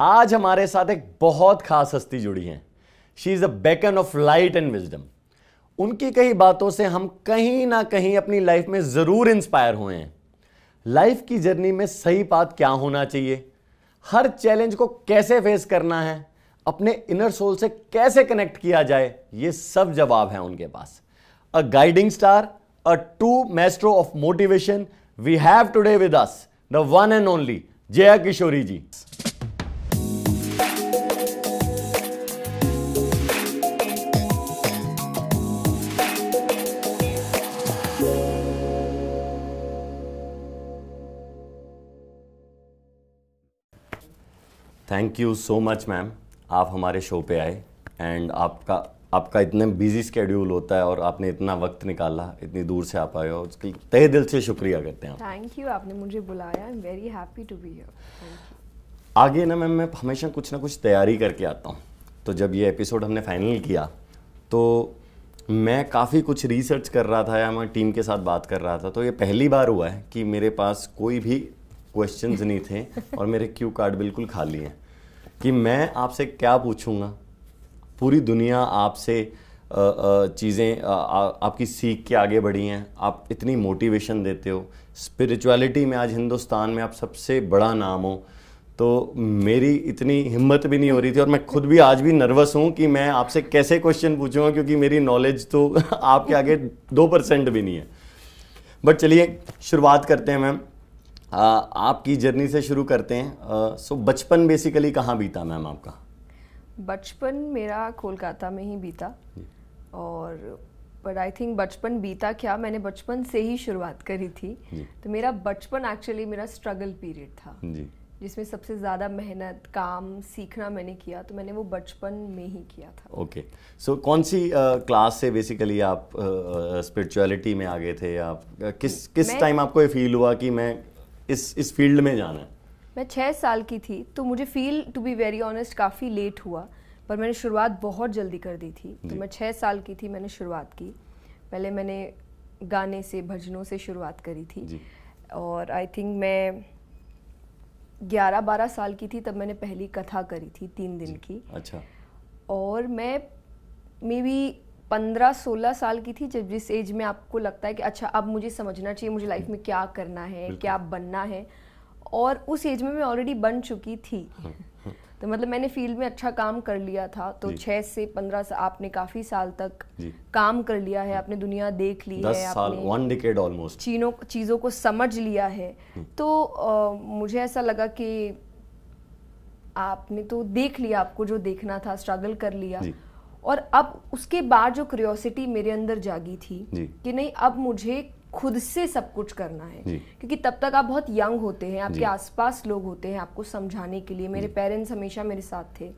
आज हमारे साथ एक बहुत खास हस्ती जुड़ी है she is a beacon of light and wisdom उनकी कई बातों से हम कहीं ना कहीं अपनी लाइफ में ज़रूर इंस्पायर हुए हैं लाइफ की जर्नी में सही बात क्या होना चाहिए हर चैलेंज को कैसे फेस करना है अपने इनर सोल से कैसे कनेक्ट किया जाए ये सब जवाब हैं उनके पास a guiding star a true maestro of motivation we have today with us the one and only Jaya Kishori ji thank you so much ma'am आप हमारे शो पे आए एंड आपका आपका इतना बिजी स्केड्यूल होता है और आपने इतना वक्त निकाला इतनी दूर से आप आए हो उसके तहे दिल से शुक्रिया करते हैं थैंक यू आपने मुझे बुलाया I am very happy to be here आगे ना मैम मैं हमेशा कुछ ना कुछ तैयारी करके आता हूँ तो जब ये एपिसोड हमने फाइनल किया तो मैं काफ़ी कुछ रिसर्च कर रहा था या मैं टीम के साथ बात कर रहा था तो ये पहली बार हुआ है कि मेरे पास कोई भी क्वेश्चंस नहीं थे और मेरे क्यू कार्ड बिल्कुल खाली हैं कि मैं आपसे क्या पूछूंगा पूरी दुनिया आपसे चीज़ें आपकी सीख के आगे बढ़ी हैं आप इतनी मोटिवेशन देते हो स्पिरिचुअलिटी में आज हिंदुस्तान में आप सबसे बड़ा नाम हो तो मेरी इतनी हिम्मत भी नहीं हो रही थी और मैं खुद भी आज भी नर्वस हूँ कि मैं आपसे कैसे क्वेश्चन पूछूंगा क्योंकि मेरी नॉलेज तो आपके आगे दो परसेंट भी नहीं है बट चलिए शुरुआत करते हैं मैम आ, हाँ, आपकी जर्नी से शुरू करते हैं सो बचपन बेसिकली कहाँ बीता मैम आपका बचपन मेरा कोलकाता में ही बीता और बट आई थिंक बचपन बीता क्या मैंने बचपन से ही शुरुआत करी थी तो मेरा बचपन एक्चुअली मेरा स्ट्रगल पीरियड था जिसमें सबसे ज़्यादा मेहनत काम सीखना मैंने किया तो मैंने वो बचपन में ही किया था ओके okay. सो so, कौन सी क्लास uh, से बेसिकली आप स्पिरिचुअलिटी uh, में आ गए थे आप uh, किस किस टाइम आपको ये फील हुआ कि मैं इस इस फील्ड में जाना है मैं छः साल की थी तो मुझे feel to be very honest काफ़ी लेट हुआ पर मैंने शुरुआत बहुत जल्दी कर दी थी तो मैं छः साल की थी मैंने शुरुआत की पहले मैंने गाने से भजनों से शुरुआत करी थी और आई थिंक मैं ग्यारह बारह साल की थी तब मैंने पहली कथा करी थी तीन दिन की अच्छा और मैं मे बी पंद्रह सोलह साल की थी जब जिस एज में आपको लगता है कि अच्छा अब मुझे समझना चाहिए मुझे लाइफ में क्या करना है क्या बनना है और उस एज में मैं ऑलरेडी बन चुकी थी हम्म, हम्म। तो मतलब मैंने फील्ड में अच्छा काम कर लिया था तो छह से पंद्रह सा, आपने काफी साल तक काम कर लिया है हम्म। आपने दुनिया देख ली है साल आपने चीनों चीज़ों को समझ लिया है तो आ, मुझे ऐसा लगा कि आपने तो देख लिया आपको जो देखना था स्ट्रगल कर लिया और अब उसके बाद जो क्रियोसिटी मेरे अंदर जागी थी कि नहीं अब मुझे खुद से सब कुछ करना है क्योंकि तब तक आप बहुत यंग होते हैं आपके आसपास लोग होते हैं आपको समझाने के लिए मेरे पेरेंट्स हमेशा मेरे साथ थे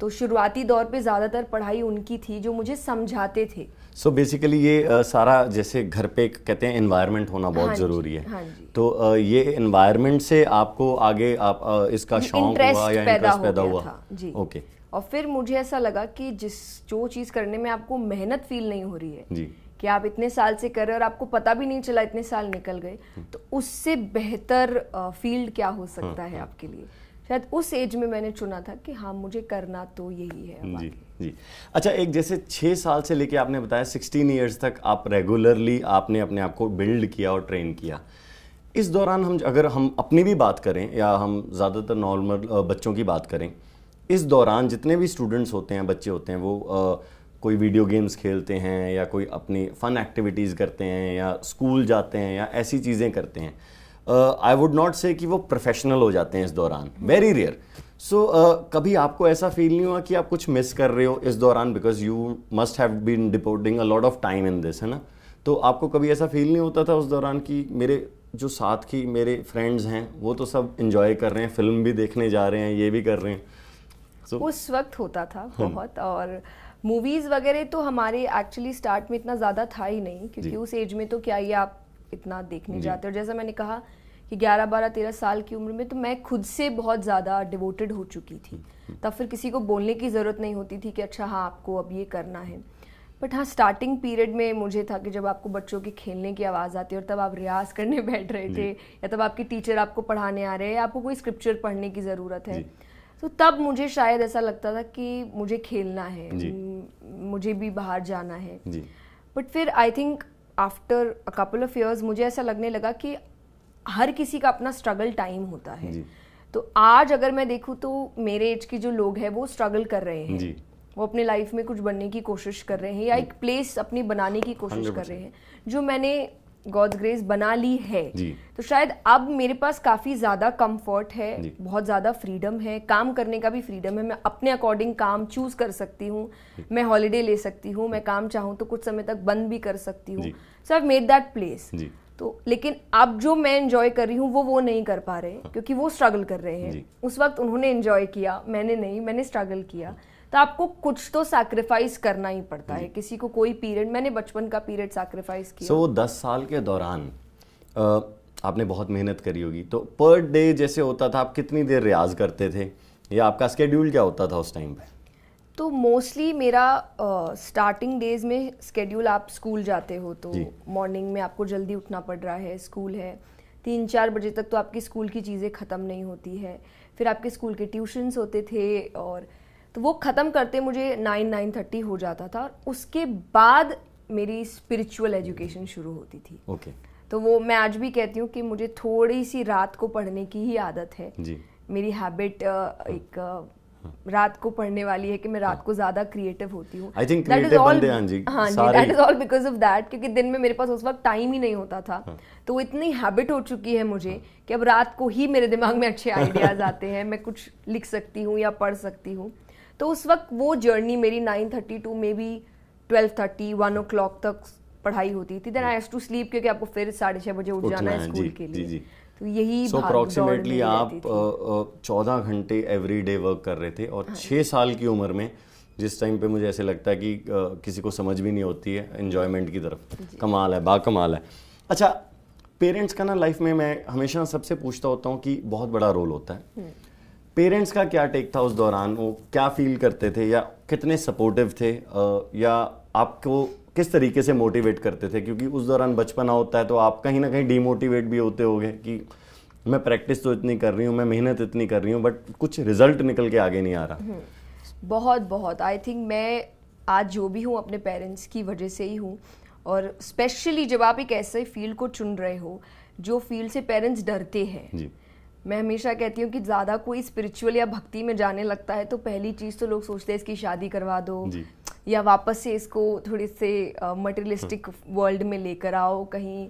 तो शुरुआती दौर पे ज़्यादातर पढ़ाई उनकी थी जो मुझे समझाते थे सो so बेसिकली ये आ, सारा जैसे घर पे कहते हैं इन्वायरमेंट होना बहुत हाँ ज़रूरी है हाँ जी। तो आ, ये इन्वायरमेंट से आपको आगे आप आ, इसका शौक हुआ या इंटरेस्ट पैदा, पैदा हुआ ओके okay. और फिर मुझे ऐसा लगा कि जिस जो चीज़ करने में आपको मेहनत फील नहीं हो रही है जी कि आप इतने साल से कर रहे और आपको पता भी नहीं चला इतने साल निकल गए हम्म। तो उससे बेहतर फील्ड क्या हो सकता हम्म, है हम्म। आपके लिए शायद उस एज में मैंने चुना था कि हाँ मुझे करना तो यही है जी जी अच्छा एक जैसे छः साल से लेके आपने बताया सिक्सटीन ईयर्स तक आप रेगुलरली आपने अपने आप को बिल्ड किया और ट्रेन किया इस दौरान हम अगर हम अपनी भी बात करें या हम ज़्यादातर नॉर्मल बच्चों की बात करें इस दौरान जितने भी स्टूडेंट्स होते हैं बच्चे होते हैं वो आ, कोई वीडियो गेम्स खेलते हैं या कोई अपनी फ़न एक्टिविटीज़ करते हैं या स्कूल जाते हैं या ऐसी चीज़ें करते हैं आई वुड नॉट से कि वो प्रोफेशनल हो जाते हैं इस दौरान वेरी रेयर सो कभी आपको ऐसा फील नहीं हुआ कि आप कुछ मिस कर रहे हो इस दौरान because you must have been devoting a lot of time in this है ना तो आपको कभी ऐसा फील नहीं होता था उस दौरान कि मेरे जो साथ की मेरे फ्रेंड्स हैं वो तो सब इन्जॉय कर रहे हैं फिल्म भी देखने जा रहे हैं ये भी कर रहे हैं so, उस वक्त होता था हम्म। बहुत और मूवीज़ वगैरह तो हमारे एक्चुअली स्टार्ट में इतना ज़्यादा था ही नहीं क्योंकि उस एज में तो क्या ये आप इतना देखने जाते और जैसा मैंने कहा कि 11, 12, 13 साल की उम्र में तो मैं खुद से बहुत ज़्यादा डिवोटेड हो चुकी थी हम्म, हम्म। तब फिर किसी को बोलने की ज़रूरत नहीं होती थी कि अच्छा हाँ आपको अब ये करना है बट हाँ स्टार्टिंग पीरियड में मुझे था कि जब आपको बच्चों के खेलने की आवाज़ आती है और तब आप रियाज करने बैठ रहे थे या तब आपकी टीचर आपको पढ़ाने आ रहे हैं आपको कोई स्क्रिप्चर पढ़ने की ज़रूरत है तो तब मुझे शायद ऐसा लगता था कि मुझे खेलना है मुझे भी बाहर जाना है बट फिर I think after a couple of years मुझे ऐसा लगने लगा कि हर किसी का अपना स्ट्रगल टाइम होता है तो आज अगर मैं देखूँ तो मेरे एज के जो लोग हैं वो स्ट्रगल कर रहे हैं वो अपने लाइफ में कुछ बनने की कोशिश कर रहे हैं या एक प्लेस अपनी बनाने की कोशिश कर रहे हैं जो मैंने गॉड्स ग्रेस बना ली है जी. तो शायद अब मेरे पास काफ़ी ज़्यादा कंफर्ट है जी. बहुत ज़्यादा फ्रीडम है काम करने का भी फ्रीडम है मैं अपने अकॉर्डिंग काम चूज़ कर सकती हूँ मैं हॉलीडे ले सकती हूँ मैं काम चाहूँ तो कुछ समय तक बंद भी कर सकती हूँ so I made that place तो लेकिन अब जो मैं इंजॉय कर रही हूँ वो वो नहीं कर पा रहे हाँ। क्योंकि वो स्ट्रगल कर रहे हैं उस वक्त उन्होंने इन्जॉय किया मैंने नहीं मैंने स्ट्रगल किया तो आपको कुछ तो सैक्रिफाइस करना ही पड़ता है किसी को कोई पीरियड मैंने बचपन का पीरियड सैक्रिफाइस किया सो so, वो दस साल के दौरान आपने बहुत मेहनत करी होगी तो पर डे जैसे होता था आप कितनी देर रियाज करते थे या आपका स्केड्यूल क्या होता था उस टाइम पे तो मोस्टली मेरा स्टार्टिंग uh, डेज में स्केड्यूल आप स्कूल जाते हो तो मॉर्निंग में आपको जल्दी उठना पड़ रहा है स्कूल है तीन चार बजे तक तो आपकी स्कूल की चीज़ें ख़त्म नहीं होती है फिर आपके स्कूल के ट्यूशन्स होते थे और तो वो ख़त्म करते मुझे नाइन नाइन थर्टी हो जाता था उसके बाद मेरी स्पिरिचुअल एजुकेशन शुरू होती थी ओके okay. तो वो मैं आज भी कहती हूँ कि मुझे थोड़ी सी रात को पढ़ने की ही आदत है जी मेरी हैबिट हाँ। एक हाँ। रात को पढ़ने वाली है कि मैं रात हाँ। को ज्यादा क्रिएटिव होती हूँ आई थिंक हाँ जी that is all because of that क्योंकि दिन में मेरे पास उस वक्त टाइम ही नहीं होता था हाँ. तो इतनी हैबिट हो चुकी है मुझे हाँ. कि अब रात को ही मेरे दिमाग में अच्छे आइडियाज आते हैं मैं कुछ लिख सकती हूँ या पढ़ सकती हूँ तो उस वक्त वो जर्नी मेरी nine thirty to maybe twelve thirty one o'clock तक पढ़ाई होती थी देन आई टू स्लीप क्योंकि आपको फिर साढ़े छः बजे उठ जाना है स्कूल के लिए जी, जी. तो यही so, अप्रोक्सीमेटली आप चौदह घंटे एवरी डे वर्क कर रहे थे और हाँ। छः साल की उम्र में जिस टाइम पे मुझे ऐसे लगता है कि आ, किसी को समझ भी नहीं होती है एन्जॉयमेंट की तरफ कमाल है बा कमाल है अच्छा पेरेंट्स का ना लाइफ में मैं हमेशा सबसे पूछता होता हूँ कि बहुत बड़ा रोल होता है हम्म। पेरेंट्स का क्या टेक था उस दौरान वो क्या फील करते थे या कितने सपोर्टिव थे या आपको किस तरीके से मोटिवेट करते थे क्योंकि उस दौरान बचपना होता है तो आप कहीं ना कहीं डीमोटिवेट भी होते होंगे कि मैं प्रैक्टिस तो इतनी कर रही हूँ मैं मेहनत इतनी कर रही हूँ बट कुछ रिजल्ट निकल के आगे नहीं आ रहा हम्म। बहुत बहुत आई थिंक मैं आज जो भी हूँ अपने पेरेंट्स की वजह से ही हूँ और स्पेशली जब आप एक ऐसे फील्ड को चुन रहे हो जो फील्ड से पेरेंट्स डरते हैं मैं हमेशा कहती हूँ कि ज़्यादा कोई स्पिरिचुअल या भक्ति में जाने लगता है तो पहली चीज़ तो लोग सोचते हैं इसकी शादी करवा दो या वापस से इसको थोड़े से मटेरियलिस्टिक वर्ल्ड में लेकर आओ कहीं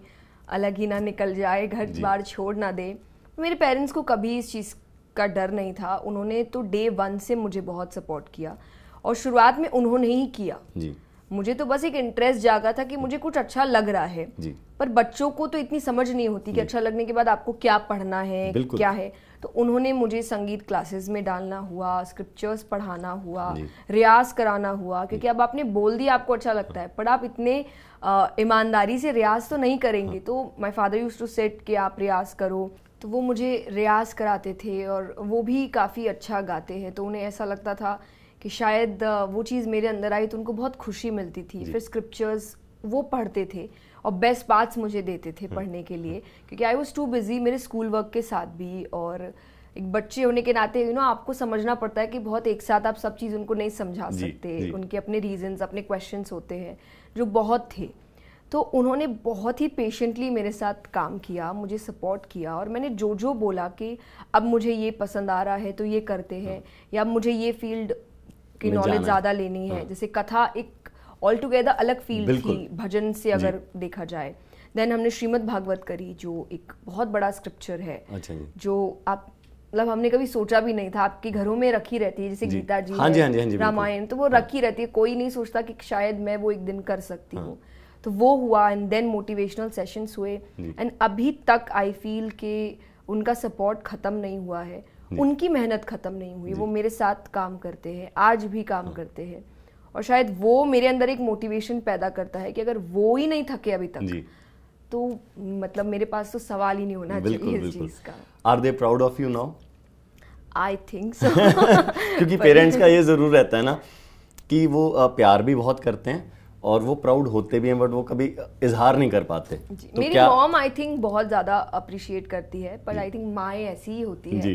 अलग ही ना निकल जाए घर बार छोड़ ना दे मेरे पेरेंट्स को कभी इस चीज़ का डर नहीं था उन्होंने तो डे वन से मुझे बहुत सपोर्ट किया और शुरुआत में उन्होंने ही किया जी मुझे तो बस एक इंटरेस्ट जागा था कि मुझे कुछ अच्छा लग रहा है जी। पर बच्चों को तो इतनी समझ नहीं होती कि अच्छा लगने के बाद आपको क्या पढ़ना है क्या है तो उन्होंने मुझे संगीत क्लासेस में डालना हुआ स्क्रिप्चर्स पढ़ाना हुआ रियाज कराना हुआ क्योंकि अब आपने बोल दिया आपको अच्छा लगता है पर आप इतने ईमानदारी से रियाज तो नहीं करेंगे हाँ। तो my father use to set कि आप रियाज करो तो वो मुझे रियाज कराते थे और वो भी काफ़ी अच्छा गाते हैं तो उन्हें ऐसा लगता था कि शायद वो चीज़ मेरे अंदर आई तो उनको बहुत खुशी मिलती थी फिर स्क्रिप्चर्स वो पढ़ते थे और बेस्ट पार्ट्स मुझे देते थे हम्म। पढ़ने के लिए हम्म। क्योंकि आई वॉज टू बिज़ी मेरे स्कूल वर्क के साथ भी और एक बच्चे होने के नाते यू नो आपको समझना पड़ता है कि बहुत एक साथ आप सब चीज़ उनको नहीं समझा जी, सकते जी. उनके अपने रीजंस अपने क्वेश्चंस होते हैं जो बहुत थे तो उन्होंने बहुत ही पेशेंटली मेरे साथ काम किया मुझे सपोर्ट किया और मैंने जो जो बोला कि अब मुझे ये पसंद आ रहा है तो ये करते हैं हम्म। या मुझे ये फील्ड की नॉलेज ज्यादा लेनी है हाँ। जैसे कथा एक ऑल टुगेदर अलग फील्ड थी भजन से अगर देखा जाए देन हमने श्रीमद भागवत करी जो एक बहुत बड़ा स्क्रिप्चर है अच्छा जो आप मतलब हमने कभी सोचा भी नहीं था आपके घरों में रखी रहती है जैसे जी। गीता जी, हाँ जी, हाँ जी, हाँ जी रामायण तो वो हाँ। रखी रहती है कोई नहीं सोचता कि शायद मैं वो एक दिन कर सकती हाँ। हूँ तो वो हुआ एंड देन मोटिवेशनल सेशंस हुए एंड अभी तक आई फील के उनका सपोर्ट ख़त्म नहीं हुआ है उनकी मेहनत ख़त्म नहीं हुई वो मेरे साथ काम करते हैं आज भी काम हाँ। करते हैं और शायद वो मेरे अंदर एक मोटिवेशन पैदा करता है कि अगर वो ही नहीं थके अभी तक तो मतलब मेरे पास तो सवाल ही नहीं होना चाहिए का are they proud of you now I think क्योंकि पेरेंट्स का ये ज़रूर रहता है ना कि वो प्यार भी बहुत करते हैं और वो प्राउड होते भी हैं बट वो कभी इजहार नहीं कर पाते तो मेरी मॉम आई थिंक बहुत ज़्यादा अप्रिशिएट करती है पर आई थिंक माए ऐसी ही होती है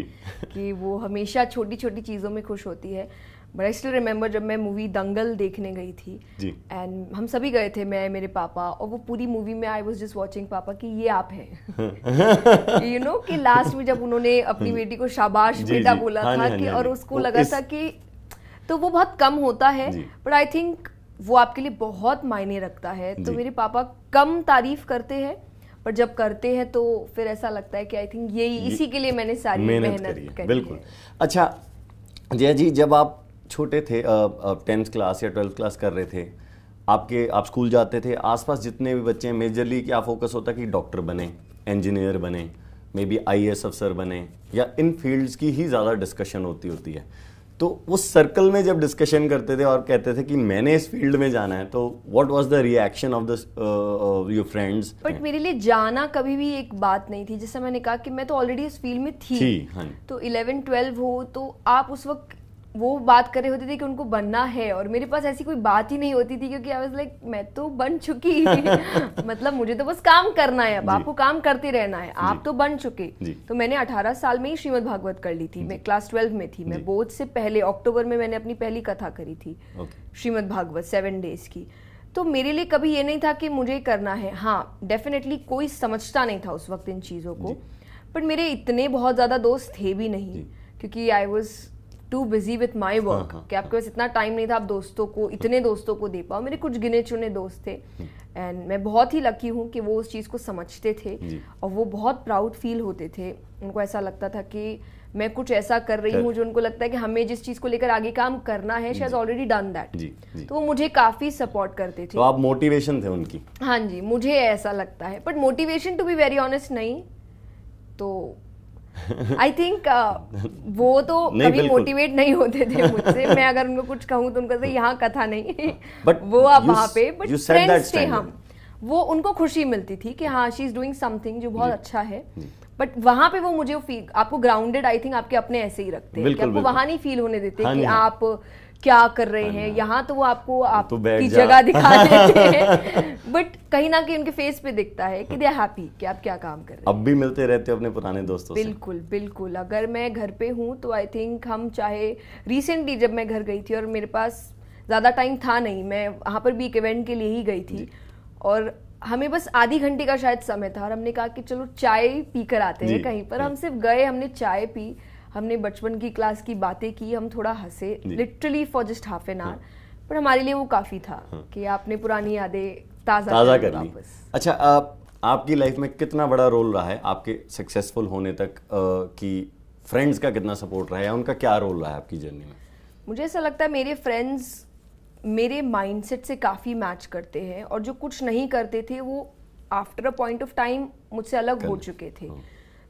कि वो हमेशा छोटी छोटी चीज़ों में खुश होती है बट आई स्टिल रिमेंबर जब मैं मूवी दंगल देखने गई थी एंड हम सभी गए थे मैं मेरे पापा और वो पूरी मूवी में आई वॉज जस्ट वॉचिंग पापा कि ये आप हैं यू नो कि लास्ट में जब उन्होंने अपनी हम्म। बेटी को शाबाश बेटा बोला हाँ था हाँ कि हाँ और उसको लगा था कि तो वो बहुत कम होता है बट आई थिंक वो आपके लिए बहुत मायने रखता है तो मेरे पापा कम तारीफ करते हैं पर जब करते हैं तो फिर ऐसा लगता है कि आई थिंक यही इसी के लिए मैंने सारी मेहनत करी, करी बिल्कुल अच्छा जय जी जब आप छोटे थे टेंथ क्लास या ट्वेल्थ क्लास कर रहे थे आपके आप स्कूल जाते थे आसपास जितने भी बच्चे हैं मेजरली क्या फोकस होता कि डॉक्टर बने इंजीनियर बने मे बी आई अफसर बने या इन फील्ड्स की ही ज़्यादा डिस्कशन होती होती है तो उस सर्कल में जब डिस्कशन करते थे और कहते थे कि मैंने इस फील्ड में जाना है तो what was the reaction of the your friends but मेरे लिए जाना कभी भी एक बात नहीं थी जैसे मैंने कहा कि मैं तो ऑलरेडी इस फील्ड में थी, थी हाँ। तो 11 12 हो तो आप उस वक्त वो बात कर रहे होते थे कि उनको बनना है और मेरे पास ऐसी कोई बात ही नहीं होती थी क्योंकि आई वाज लाइक मैं तो बन चुकी मतलब मुझे तो बस काम करना है अब आपको काम करते रहना है आप तो बन चुके तो मैंने 18 साल में ही श्रीमद भागवत कर ली थी मैं क्लास ट्वेल्व में थी मैं बोध से पहले अक्टूबर में मैंने अपनी पहली कथा करी थी श्रीमद भागवत सेवन डेज की तो मेरे लिए कभी ये नहीं था कि मुझे करना है हाँ डेफिनेटली कोई समझता नहीं था उस वक्त इन चीज़ों को बट मेरे इतने बहुत ज़्यादा दोस्त थे भी नहीं क्योंकि I was too busy with my work कि आपके हाँ। पास इतना टाइम नहीं था आप दोस्तों को इतने दोस्तों को दे पाओ मेरे कुछ गिने चुने दोस्त थे एंड हम्म। मैं बहुत ही लकी हूँ कि वो उस चीज़ को समझते थे और वो बहुत प्राउड फील होते थे उनको ऐसा लगता था कि मैं कुछ ऐसा कर रही हूँ जो उनको लगता है कि हमें जिस चीज को लेकर आगे काम करना है शी ऑलरेडी डन दैट तो वो मुझे काफी सपोर्ट करते थे तो आप मोटिवेशन थे उनकी हाँ जी मुझे ऐसा लगता है but motivation to be very honest नहीं तो आई थिंक uh, वो तो कभी मोटिवेट नहीं होते थे मुझसे मैं अगर उनको कुछ कहूँ तो उनको यहाँ कथा नहीं बट वो आप वहाँ पे बट फ्रेंड्स थे हम वो उनको खुशी मिलती थी कि हाँ शी इज़ डूइंग समथिंग जो बहुत अच्छा है बट वहाँ पे वो मुझे आपको ग्राउंडेड आई थिंक आपके अपने ऐसे ही रखते हैं आपको वहाँ नहीं फील होने देते हाँ, कि हाँ। आप क्या कर रहे हाँ हैं यहाँ तो वो आपको आपकी तो जगह दिखा देते हैं बट कहीं ना कहीं उनके फेस पे दिखता है कि दे हैप्पी कि आप क्या काम कर रहे हैं अब भी मिलते रहते हैं अपने पुराने दोस्तों बिल्कुल से। बिल्कुल अगर मैं घर पे हूँ तो आई थिंक हम चाहे रिसेंटली जब मैं घर गई थी और मेरे पास ज़्यादा टाइम था नहीं मैं वहाँ पर भी एक इवेंट के लिए ही गई थी और हमें बस आधी घंटे का शायद समय था और हमने कहा कि चलो चाय पी कर आते हैं कहीं पर हम सिर्फ गए हमने चाय पी हमने बचपन की क्लास की बातें की हम थोड़ा हंसे literally for just half an hour पर हमारे लिए वो काफ़ी था हाँ। कि आपने पुरानी यादें ताज़ा ताज़ा कर ली अच्छा आप आपकी लाइफ में कितना बड़ा रोल रहा है आपके सक्सेसफुल होने तक कि फ्रेंड्स का कितना सपोर्ट रहा है उनका क्या रोल रहा है आपकी जर्नी में मुझे ऐसा लगता है मेरे फ्रेंड्स मेरे माइंडसेट से काफ़ी मैच करते हैं और जो कुछ नहीं करते थे वो after a point of time मुझसे अलग हो चुके थे हुँ.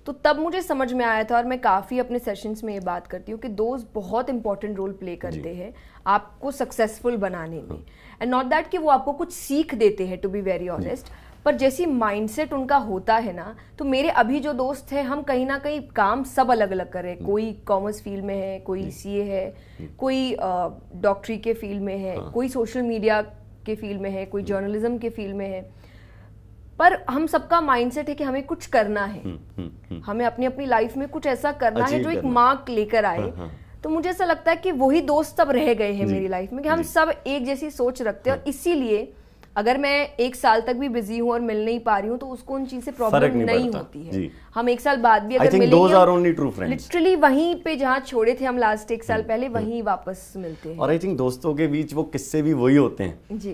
तो तब मुझे समझ में आया था और मैं काफ़ी अपने सेशंस में ये बात करती हूँ कि दोस्त बहुत इंपॉर्टेंट रोल प्ले करते हैं आपको सक्सेसफुल बनाने में एंड नॉट दैट कि वो आपको कुछ सीख देते हैं टू बी वेरी ऑनेस्ट पर जैसी माइंडसेट उनका होता है ना तो मेरे अभी जो दोस्त हैं हम कहीं ना कहीं काम सब अलग अलग कर रहे हैं हम्म। कोई कॉमर्स फील्ड में है कोई सी है हम्म। कोई डॉक्टरी के फील्ड हाँ। में है कोई सोशल हम्म। मीडिया के फील्ड में है कोई जर्नलिज्म के फील्ड में है पर हम सबका माइंडसेट है कि हमें कुछ करना है हम्म, हम्म, हम्म। हमें अपनी अपनी लाइफ में कुछ ऐसा करना है जो एक मार्क लेकर आए हाँ, हाँ। तो मुझे ऐसा लगता है कि वही दोस्त सब रह गए हैं मेरी लाइफ में कि हम सब एक जैसी सोच रखते हैं और हाँ। इसीलिए अगर मैं एक साल तक भी बिजी हूँ और मिल नहीं पा रही हूँ तो उसको उन चीज से प्रॉब्लम नहीं, नहीं होती है हम एक साल बाद भी अगर मिलेंगे लिटरली वहीं पे जहाँ छोड़े थे हम लास्ट एक साल पहले वहीं वापस मिलते हैं और आई थिंक दोस्तों के बीच वो किस्से भी वही होते हैं जी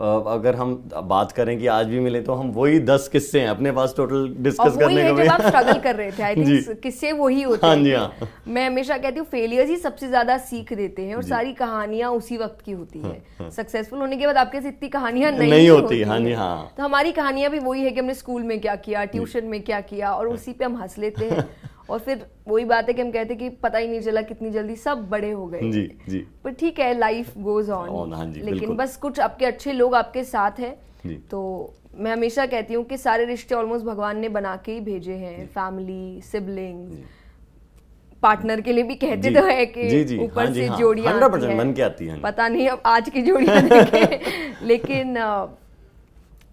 अगर हम बात करें कि आज भी मिले तो हम वही दस किस्से हैं अपने पास टोटल डिस्कस करने के लिए स्ट्रगल कर रहे थे आई थिंक किस्से वही होते हाँ जी हाँ मैं हमेशा कहती हूँ फेलियर्स ही सबसे ज्यादा सीख देते हैं और सारी कहानियां उसी वक्त की होती है सक्सेसफुल हाँ, हाँ। होने के बाद आपके से इतनी कहानियां नहीं, नहीं होती, हाँ जी हाँ तो हमारी कहानियां भी वही है कि हमने स्कूल में क्या किया ट्यूशन में क्या किया और हाँ। उसी पे हम हंस लेते हैं और फिर वही बात है कि हम कहते कि पता ही नहीं चला कितनी जल्दी सब बड़े हो गए जी जी पर ठीक है लाइफ गोज ऑन लेकिन बस कुछ आपके अच्छे लोग आपके साथ हैं तो मैं हमेशा कहती हूँ कि सारे रिश्ते ऑलमोस्ट भगवान ने बना के ही भेजे हैं फैमिली सिबलिंग पार्टनर के लिए भी कहते तो है कि ऊपर हाँ से हाँ, जोड़ियां मन के आती हैं हाँ पता नहीं अब आज की जोड़ियां लेकिन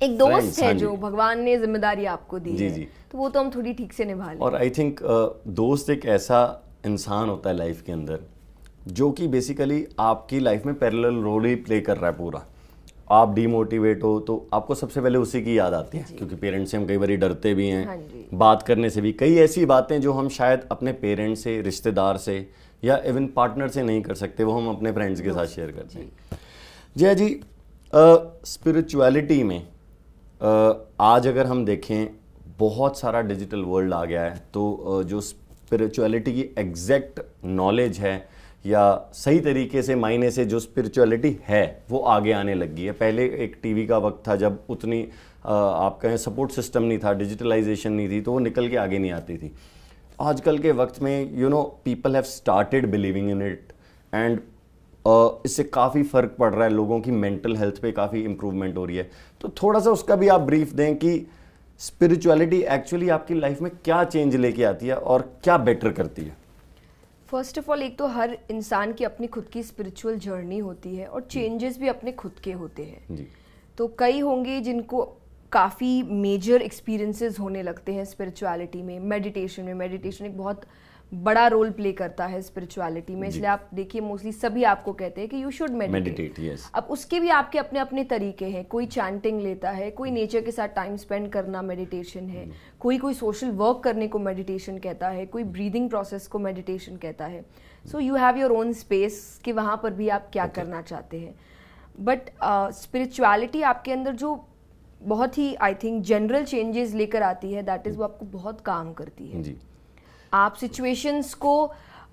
एक दोस्त है हाँ जो भगवान ने जिम्मेदारी आपको दी है तो वो तो हम थोड़ी ठीक से निभा लें और आई थिंक uh, दोस्त एक ऐसा इंसान होता है लाइफ के अंदर जो कि बेसिकली आपकी लाइफ में पैरेलल रोल ही प्ले कर रहा है पूरा आप डीमोटिवेट हो तो आपको सबसे पहले उसी की याद आती है क्योंकि पेरेंट्स से हम कई बार डरते भी हैं हाँ बात करने से भी कई ऐसी बातें जो हम शायद अपने पेरेंट्स से रिश्तेदार से या इवन पार्टनर से नहीं कर सकते वो हम अपने फ्रेंड्स के साथ शेयर करते हैं जया जी स्पिरिचुअलिटी uh, में आ, uh, आज अगर हम देखें बहुत सारा डिजिटल वर्ल्ड आ गया है तो जो स्पिरिचुअलिटी की एग्जैक्ट नॉलेज है या सही तरीके से मायने से जो स्पिरिचुअलिटी है वो आगे आने लग गई है पहले एक टीवी का वक्त था जब उतनी आप कहें सपोर्ट सिस्टम नहीं था डिजिटलाइजेशन नहीं थी तो वो निकल के आगे नहीं आती थी आजकल के वक्त में you know people have started believing in it and इससे काफ़ी फ़र्क पड़ रहा है लोगों की मेंटल हेल्थ पे काफ़ी इम्प्रूवमेंट हो रही है तो थोड़ा सा उसका भी आप ब्रीफ दें कि स्पिरिचुअलिटी एक्चुअली आपकी लाइफ में क्या चेंज लेके आती है और क्या बेटर करती है फर्स्ट ऑफ ऑल एक तो हर इंसान की अपनी खुद की स्पिरिचुअल जर्नी होती है और चेंजेस भी अपने खुद के होते हैं तो कई होंगे जिनको काफ़ी मेजर एक्सपीरियंसेस होने लगते हैं स्पिरिचुअलिटी में मेडिटेशन में मेडिटेशन एक बहुत बड़ा रोल प्ले करता है स्पिरिचुअलिटी में इसलिए आप देखिए मोस्टली सभी आपको कहते हैं कि यू शुड मेडिटेट अब उसके भी आपके अपने अपने तरीके हैं कोई चैंटिंग लेता है कोई नेचर के साथ टाइम स्पेंड करना मेडिटेशन है कोई कोई सोशल वर्क करने को मेडिटेशन कहता है कोई ब्रीदिंग प्रोसेस को मेडिटेशन कहता है so you have your own space कि वहाँ पर भी आप क्या okay. करना चाहते हैं बट स्पिरिचुअलिटी uh, आपके अंदर जो बहुत ही आई थिंक जनरल चेंजेस लेकर आती है दैट इज़ वो आपको बहुत काम करती है जी आप सिचुएशंस को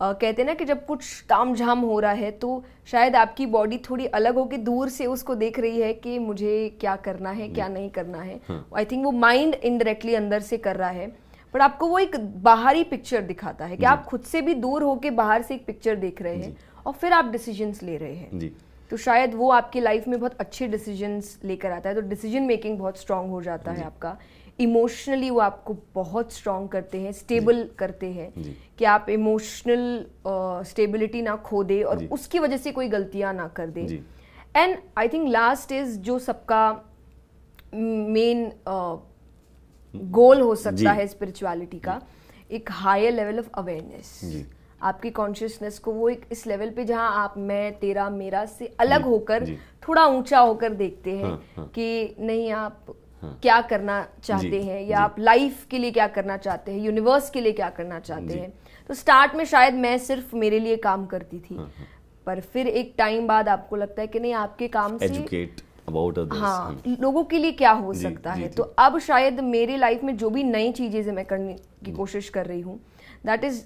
Uh, कहते हैं ना कि जब कुछ ताम झाम हो रहा है तो शायद आपकी बॉडी थोड़ी अलग हो के दूर से उसको देख रही है कि मुझे क्या करना है क्या हम्म। नहीं करना है आई हाँ। थिंक वो माइंड इनडायरेक्टली अंदर से कर रहा है पर आपको वो एक बाहरी पिक्चर दिखाता है कि आप खुद से भी दूर होके बाहर से एक पिक्चर देख रहे हैं और फिर आप डिसीजंस ले रहे हैं तो शायद वो आपकी लाइफ में बहुत अच्छे डिसीजंस लेकर आता है तो डिसीजन मेकिंग बहुत स्ट्रांग हो जाता है आपका इमोशनली वो आपको बहुत स्ट्रांग करते हैं स्टेबल करते हैं कि आप इमोशनल स्टेबिलिटी uh, ना खो दे और उसकी वजह से कोई गलतियाँ ना कर दे and I think last is जो सबका मेन गोल uh, हो सकता है स्पिरिचुअलिटी का एक हायर लेवल ऑफ अवेयरनेस आपकी कॉन्शियसनेस को वो एक इस लेवल पे जहाँ आप मैं तेरा मेरा से अलग होकर थोड़ा ऊंचा होकर देखते हैं हाँ, हाँ. कि नहीं आप क्या करना चाहते हैं या आप लाइफ के लिए क्या करना चाहते हैं यूनिवर्स के लिए क्या करना चाहते हैं तो स्टार्ट में शायद मैं सिर्फ मेरे लिए काम करती थी हाँ, हाँ। पर फिर एक टाइम बाद आपको लगता है कि नहीं आपके काम से एजुकेट अबाउट हाँ, हाँ लोगों के लिए क्या हो जी, सकता जी, है जी. तो अब शायद मेरे लाइफ में जो भी नई चीज़ें मैं करने की कोशिश कर रही हूँ दैट इज़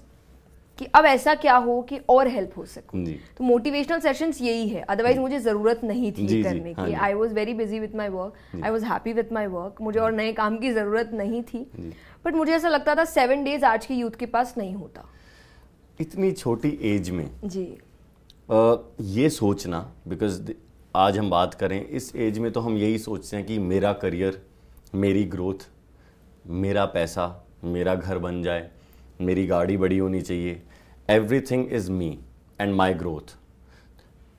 कि अब ऐसा क्या हो कि और हेल्प हो सके तो मोटिवेशनल सेशंस यही है अदरवाइज मुझे ज़रूरत नहीं थी जी, करने हाँ की I was very busy with my work I was happy with my work मुझे और नए काम की ज़रूरत नहीं थी बट मुझे ऐसा लगता था सेवन डेज आज के यूथ के पास नहीं होता इतनी छोटी एज में जी आ, ये सोचना बिकॉज आज हम बात करें इस एज में तो हम यही सोचते हैं कि मेरा करियर मेरी ग्रोथ मेरा पैसा मेरा घर बन जाए मेरी गाड़ी बड़ी होनी चाहिए everything is me and my growth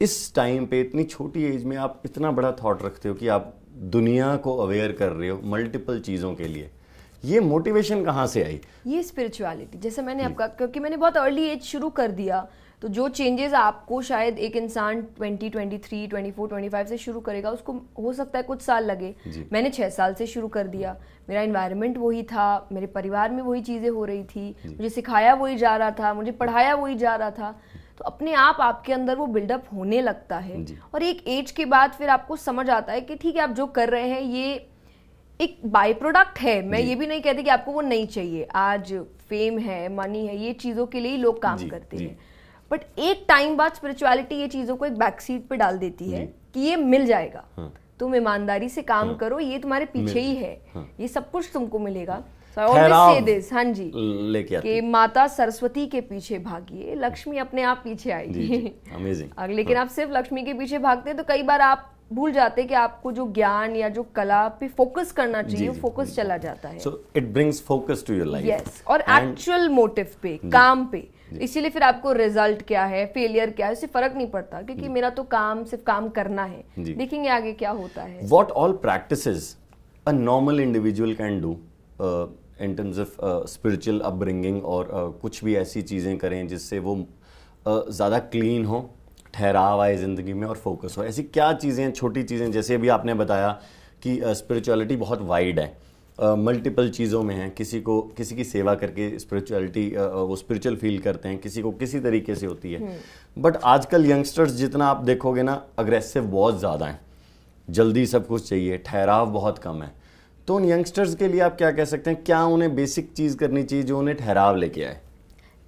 इस टाइम पे इतनी छोटी एज में आप इतना बड़ा थॉट रखते हो कि आप दुनिया को अवेयर कर रहे हो मल्टीपल चीज़ों के लिए ये मोटिवेशन कहाँ से आई ये स्पिरिचुअलिटी जैसे मैंने आपका क्योंकि मैंने बहुत अर्ली एज शुरू कर दिया तो जो चेंजेस आपको शायद एक इंसान 20, 23, 24, 25 से शुरू करेगा उसको हो सकता है कुछ साल लगे मैंने छः साल से शुरू कर दिया मेरा इन्वायरमेंट वही था मेरे परिवार में वही चीज़ें हो रही थी मुझे सिखाया वही जा रहा था मुझे पढ़ाया वही जा रहा था तो अपने आप आपके अंदर वो बिल्डअप होने लगता है और एक एज के बाद फिर आपको समझ आता है कि ठीक है आप जो कर रहे हैं ये एक बाई प्रोडक्ट है मैं ये भी नहीं कहती कि आपको वो नहीं चाहिए आज फेम है मनी है ये चीज़ों के लिए ही लोग काम करते हैं बट एक टाइम बाद स्पिरिचुअलिटी ये चीज़ों को एक बैक सीट पे डाल देती है कि ये मिल जाएगा हाँ। तुम ईमानदारी से काम हाँ। करो ये तुम्हारे पीछे ही है हाँ। ये सब कुछ तुमको मिलेगा हाँ जी लेके माता सरस्वती के पीछे भागिए लक्ष्मी अपने आप पीछे आएगी अमेजिंग लेकिन आप सिर्फ लक्ष्मी के पीछे भागते हैं तो कई बार आप भूल जाते हैं कि आपको जो ज्ञान या जो कला पे फोकस करना चाहिए फोकस चला जाता है so it brings focus to your life yes और एक्चुअल मोटिव पे काम पे इसीलिए फिर आपको रिजल्ट क्या है फेलियर क्या है उससे फर्क नहीं पड़ता क्योंकि मेरा तो काम सिर्फ काम करना है देखेंगे आगे क्या होता है what all practice normal individual can do in terms of terms of और uh, uh, कुछ भी ऐसी चीज़ें करें जिससे वो uh, ज़्यादा क्लीन हो ठहराव आए ज़िंदगी में और फोकस हो ऐसी क्या चीज़ें छोटी चीज़ें जैसे अभी आपने बताया कि स्पिरिचुअलिटी uh, बहुत वाइड है मल्टीपल चीज़ों में हैं किसी को किसी की सेवा करके स्पिरिचुअलिटी वो स्पिरिचुअल फील करते हैं किसी को किसी तरीके से होती है बट हम्म। आजकल यंगस्टर्स जितना आप देखोगे ना अग्रेसिव बहुत ज़्यादा हैं जल्दी सब कुछ चाहिए ठहराव बहुत कम है तो उन यंगस्टर्स के लिए आप क्या कह सकते हैं क्या उन्हें बेसिक चीज़ करनी चाहिए जो उन्हें ठहराव लेके आए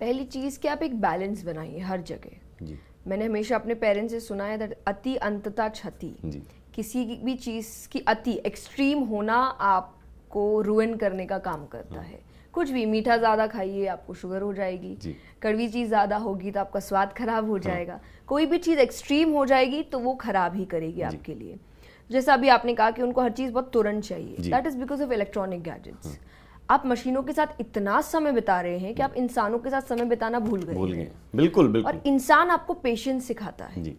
पहली चीज़ कि आप एक बैलेंस बनाइए हर जगह जी मैंने हमेशा अपने पेरेंट्स से सुना है अति अंतता क्षति किसी भी चीज़ की अति एक्सट्रीम होना आप को रुइन करने का काम करता हाँ। है कुछ भी मीठा ज़्यादा खाइए आपको शुगर हो जाएगी कड़वी चीज़ ज़्यादा होगी तो आपका स्वाद खराब हो हाँ। जाएगा कोई भी चीज़ एक्सट्रीम हो जाएगी तो वो खराब ही करेगी आपके लिए जैसा अभी आपने कहा कि उनको हर चीज़ बहुत तुरंत चाहिए that is because of electronic gadgets आप मशीनों के साथ इतना समय बिता रहे हैं कि आप इंसानों के साथ समय बिताना भूल गए भूल गए बिल्कुल बिल्कुल और इंसान आपको पेशेंस सिखाता है जी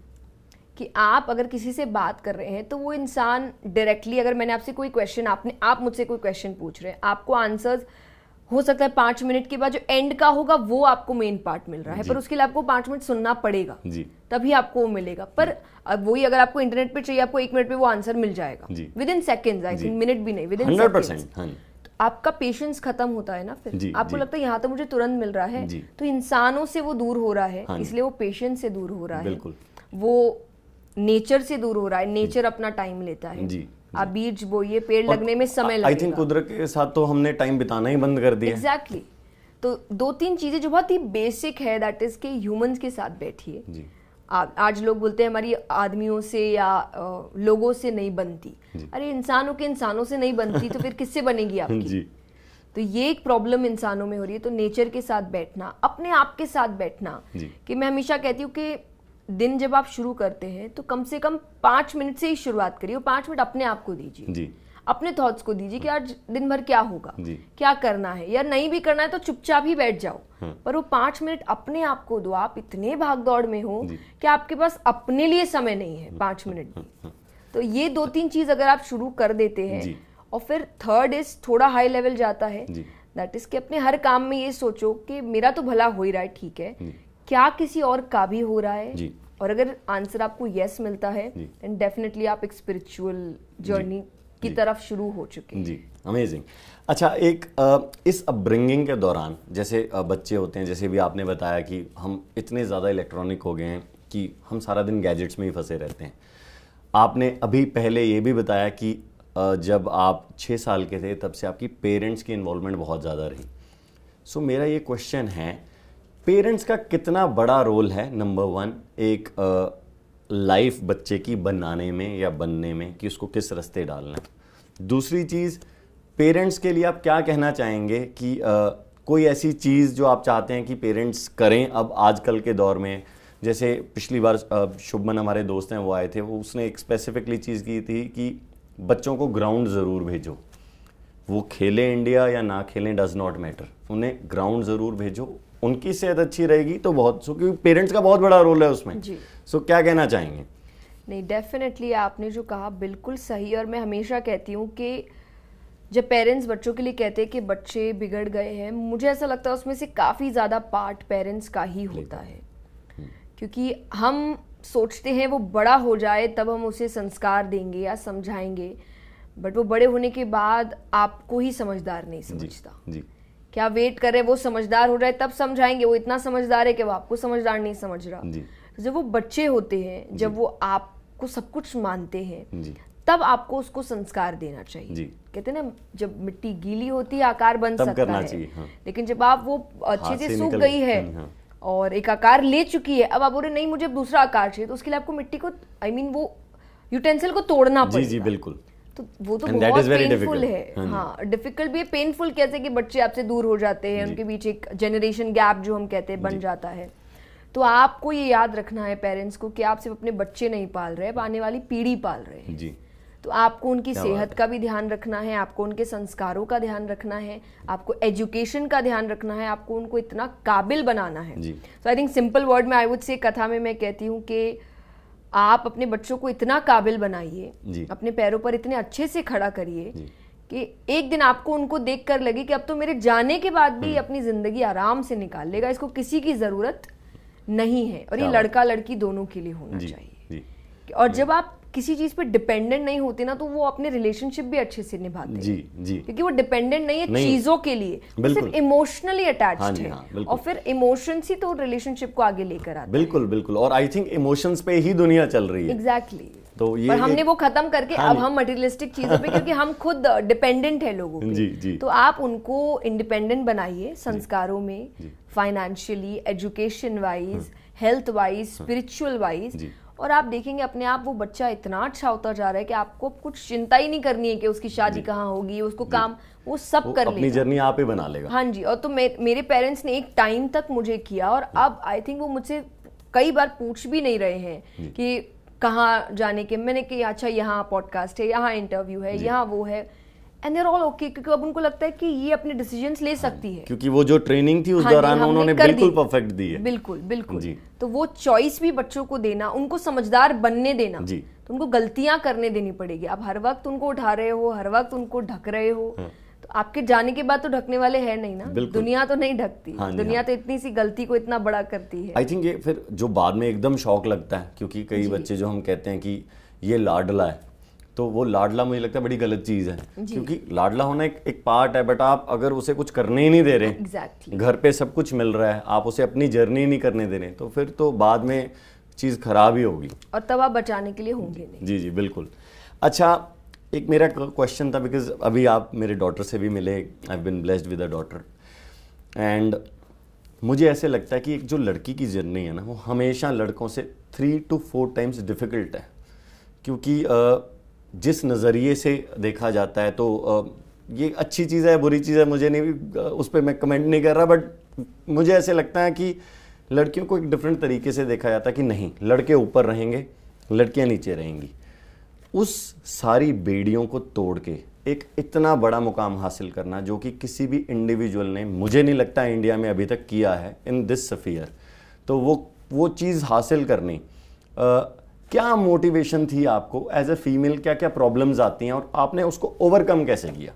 कि आप अगर किसी से बात कर रहे हैं तो वो इंसान डायरेक्टली अगर मैंने आपसे कोई क्वेश्चन आपने आप मुझसे कोई क्वेश्चन पूछ रहे हैं आपको आंसर्स हो सकता है पांच मिनट के बाद जो एंड का होगा वो आपको मेन पार्ट मिल रहा है पर उसके लिए आपको पांच मिनट सुनना पड़ेगा जी तभी आपको वो मिलेगा पर वही अगर आपको इंटरनेट पे चाहिए आपको एक मिनट पे वो आंसर मिल जाएगा within second I think minute भी नहीं विद इन सेकेंड आपका पेशेंस खत्म होता है ना फिर जी, आपको जी. लगता है यहाँ तो मुझे तुरंत मिल रहा है तो इंसानों से वो दूर हो रहा है हाँ। इसलिए वो पेशेंस से दूर हो रहा है वो नेचर से दूर हो रहा है नेचर अपना टाइम लेता है जी आप बीज बोइए पेड़ लगने में समय लगेगा आई थिंक कुदरत के साथ तो हमने टाइम बिताना ही बंद कर दिया एग्जैक्टली exactly. तो दो तीन चीज़ें जो बहुत ही बेसिक है दैट इज़ के ह्यूमंस के साथ बैठिए आज लोग बोलते हैं हमारी आदमियों से या लोगों से नहीं बनती अरे इंसानों के इंसानों से नहीं बनती तो फिर किससे बनेगी आपकी जी। तो ये एक प्रॉब्लम इंसानों में हो रही है तो नेचर के साथ बैठना अपने आप के साथ बैठना कि मैं हमेशा कहती हूँ कि दिन जब आप शुरू करते हैं तो कम से कम पाँच मिनट से ही शुरुआत करिए और पाँच मिनट अपने आप को दीजिए जी अपने थॉट्स को दीजिए कि आज दिन भर क्या होगा क्या करना है या नहीं भी करना है तो चुपचाप ही बैठ जाओ हाँ। पर वो पांच मिनट अपने आप को दो आप इतने भाग दौड़ में हो कि आपके पास अपने लिए समय नहीं है पांच मिनट भी हाँ, हाँ, तो ये दो तीन चीज अगर आप शुरू कर देते हैं और फिर थर्ड इज थोड़ा हाई लेवल जाता है दैट इज कि अपने हर काम में ये सोचो कि मेरा तो भला हो ही रहा है ठीक है क्या किसी और का भी हो रहा है जी और अगर आंसर आपको यस मिलता है देन डेफिनेटली आप एक स्पिरिचुअल जर्नी की तरफ शुरू हो चुके हैं जी अमेजिंग अच्छा एक इस अपब्रिंगिंग के दौरान जैसे बच्चे होते हैं जैसे भी आपने बताया कि हम इतने ज़्यादा इलेक्ट्रॉनिक हो गए हैं कि हम सारा दिन गैजेट्स में ही फंसे रहते हैं आपने अभी पहले ये भी बताया कि जब आप छः साल के थे तब से आपकी पेरेंट्स की इन्वॉल्वमेंट बहुत ज़्यादा रही सो so, मेरा ये क्वेश्चन है पेरेंट्स का कितना बड़ा रोल है नंबर वन एक लाइफ बच्चे की बनाने में या बनने में कि उसको किस रास्ते डालना है दूसरी चीज़ पेरेंट्स के लिए आप क्या कहना चाहेंगे कि uh, कोई ऐसी चीज़ जो आप चाहते हैं कि पेरेंट्स करें अब आजकल के दौर में जैसे पिछली बार शुभमन हमारे दोस्त हैं वो आए थे वो उसने एक स्पेसिफिकली चीज़ की थी कि बच्चों को ग्राउंड ज़रूर भेजो वो खेलें इंडिया या ना खेलें डज़ नॉट मैटर उन्हें ग्राउंड ज़रूर भेजो उनकी सेहत अच्छी रहेगी तो बहुत सो क्योंकि पेरेंट्स का बहुत बड़ा रोल है उसमें सो क्या कहना चाहेंगे नहीं डेफिनेटली आपने जो कहा बिल्कुल सही और मैं हमेशा कहती हूँ कि जब पेरेंट्स बच्चों के लिए कहते हैं कि बच्चे बिगड़ गए हैं मुझे ऐसा लगता है उसमें से काफ़ी ज़्यादा पार्ट पेरेंट्स का ही होता है हम्म। क्योंकि हम सोचते हैं वो बड़ा हो जाए तब हम उसे संस्कार देंगे या समझाएंगे बट वो बड़े होने के बाद आपको ही समझदार नहीं समझता जी, जी. क्या वेट कर रहे वो समझदार हो रहा है तब समझाएंगे वो इतना समझदार है कि वो आपको समझदार नहीं समझ रहा जी। जब वो बच्चे होते हैं जब वो आपको सब कुछ मानते हैं तब आपको उसको संस्कार देना चाहिए जी। कहते ना जब मिट्टी गीली होती है आकार बन सकता है हाँ। लेकिन जब आप वो अच्छे से सूख गई है हाँ, हाँ। और एक आकार ले चुकी है अब आप बोल रहे नहीं मुझे दूसरा आकार चाहिए तो उसके लिए आपको मिट्टी को आई मीन वो यूटेंसिल को तोड़ना जी जी बिल्कुल तो वो तो And बहुत पेनफुल है हाँ डिफिकल्ट हाँ, भी है पेनफुल कैसे कि बच्चे आपसे दूर हो जाते हैं उनके बीच एक जनरेशन गैप जो हम कहते हैं बन जाता है तो आपको ये याद रखना है पेरेंट्स को कि आप सिर्फ अपने बच्चे नहीं पाल रहे आने वाली पीढ़ी पाल रहे हैं जी तो आपको उनकी सेहत का भी ध्यान रखना है आपको उनके संस्कारों का ध्यान रखना है आपको एजुकेशन का ध्यान रखना है आपको उनको इतना काबिल बनाना है so I think simple word में आई वुड से कथा में मैं कहती हूँ कि आप अपने बच्चों को इतना काबिल बनाइए अपने पैरों पर इतने अच्छे से खड़ा करिए कि एक दिन आपको उनको देख कर लगे कि अब तो मेरे जाने के बाद भी हम्म। अपनी जिंदगी आराम से निकाल लेगा इसको किसी की जरूरत नहीं है और ये लड़का लड़की दोनों के लिए होना चाहिए और जब आप किसी चीज पे डिपेंडेंट नहीं होते ना तो वो अपने रिलेशनशिप भी अच्छे से निभाते जी जी क्योंकि वो डिपेंडेंट नहीं है चीजों के लिए सिर्फ इमोशनली हाँ अटैच है हाँ, और फिर इमोशंस ही तो रिलेशनशिप को आगे लेकर आते बिल्कुल बिल्कुल और आई थिंक इमोशंस पे ही दुनिया चल रही है एग्जैक्टली exactly. तो ये पर हमने वो खत्म करके हाँ अब हम मटेरियलिस्टिक चीजों पे क्योंकि हम खुद डिपेंडेंट uh, है लोगों पे जी, जी. तो आप उनको इंडिपेंडेंट बनाइए संस्कारों में financially education wise health wise spiritual wise और आप देखेंगे अपने आप वो बच्चा इतना अच्छा होता जा रहा है कि आपको कुछ चिंता ही नहीं करनी है कि उसकी शादी कहाँ होगी उसको काम वो सब वो कर अपनी जर्नी आप ही बना लेगा हाँ जी और तो मे, मेरे पेरेंट्स ने एक टाइम तक मुझे किया और अब आई थिंक वो मुझसे कई बार पूछ भी नहीं रहे हैं कि कहाँ जाने के मैंने कि अच्छा यहाँ पॉडकास्ट है यहाँ इंटरव्यू है यहाँ वो है एंड देर ऑल ओके क्योंकि अब उनको लगता है कि ये अपने डिसीजन ले सकती है क्योंकि वो जो ट्रेनिंग थी उस हाँ दौरान उन्होंने बिल्कुल परफेक्ट दी है बिल्कुल बिल्कुल जी तो वो चॉइस भी बच्चों को देना उनको समझदार बनने देना जी तो उनको गलतियां करने देनी पड़ेगी आप हर वक्त उनको उठा रहे हो हर वक्त उनको ढक रहे हो हाँ। तो आपके जाने के बाद तो ढकने वाले है नहीं ना दुनिया तो नहीं ढकती हाँ, दुनिया हाँ। तो इतनी सी गलती को इतना बड़ा करती है आई थिंक ये फिर जो बाद में एकदम शौक लगता है क्योंकि कई बच्चे जो हम कहते हैं कि ये लाडला है तो वो लाडला मुझे लगता है बड़ी गलत चीज़ है क्योंकि लाडला होना एक एक पार्ट है बट आप अगर उसे कुछ करने ही नहीं दे रहे exactly. घर पे सब कुछ मिल रहा है आप उसे अपनी जर्नी नहीं करने दे रहे तो फिर तो बाद में चीज़ खराब ही होगी और तब आप बचाने के लिए होंगे नहीं जी जी बिल्कुल अच्छा एक मेरा क्वेश्चन था बिकॉज अभी आप मेरे डॉटर से भी मिले I been blessed with a daughter and मुझे ऐसे लगता है कि एक जो लड़की की जर्नी है ना वो हमेशा लड़कों से three to four times difficult है क्योंकि uh, जिस नज़रिए से देखा जाता है तो ये अच्छी चीज़ है बुरी चीज़ है मुझे नहीं उस पर मैं कमेंट नहीं कर रहा बट मुझे ऐसे लगता है कि लड़कियों को एक डिफरेंट तरीके से देखा जाता है कि नहीं लड़के ऊपर रहेंगे लड़कियां नीचे रहेंगी उस सारी बेड़ियों को तोड़ के एक इतना बड़ा मुकाम हासिल करना जो कि किसी भी इंडिविजुअल ने मुझे नहीं लगता इंडिया में अभी तक किया है इन दिस सफ़ियर तो वो वो चीज़ हासिल करनी क्या मोटिवेशन थी आपको एज ए फीमेल क्या क्या प्रॉब्लम्स आती हैं और आपने उसको ओवरकम कैसे किया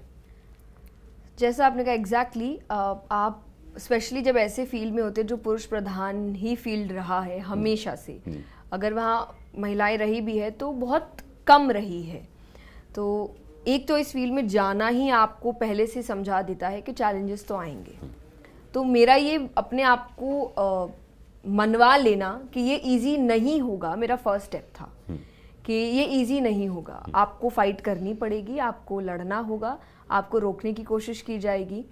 जैसा आपने कहा एग्जैक्टली exactly, uh, आप स्पेशली जब ऐसे फील्ड में होते हैं जो पुरुष प्रधान ही फील्ड रहा है हम्म। हमेशा से हम्म। अगर वहाँ महिलाएं रही भी है तो बहुत कम रही है तो एक तो इस फील्ड में जाना ही आपको पहले से समझा देता है कि चैलेंजेस तो आएंगे हम्म। तो मेरा ये अपने आप को मनवा लेना कि ये इजी नहीं होगा मेरा फर्स्ट स्टेप था हम्म। कि ये इजी नहीं होगा हम्म। आपको फाइट करनी पड़ेगी आपको लड़ना होगा आपको रोकने की कोशिश की जाएगी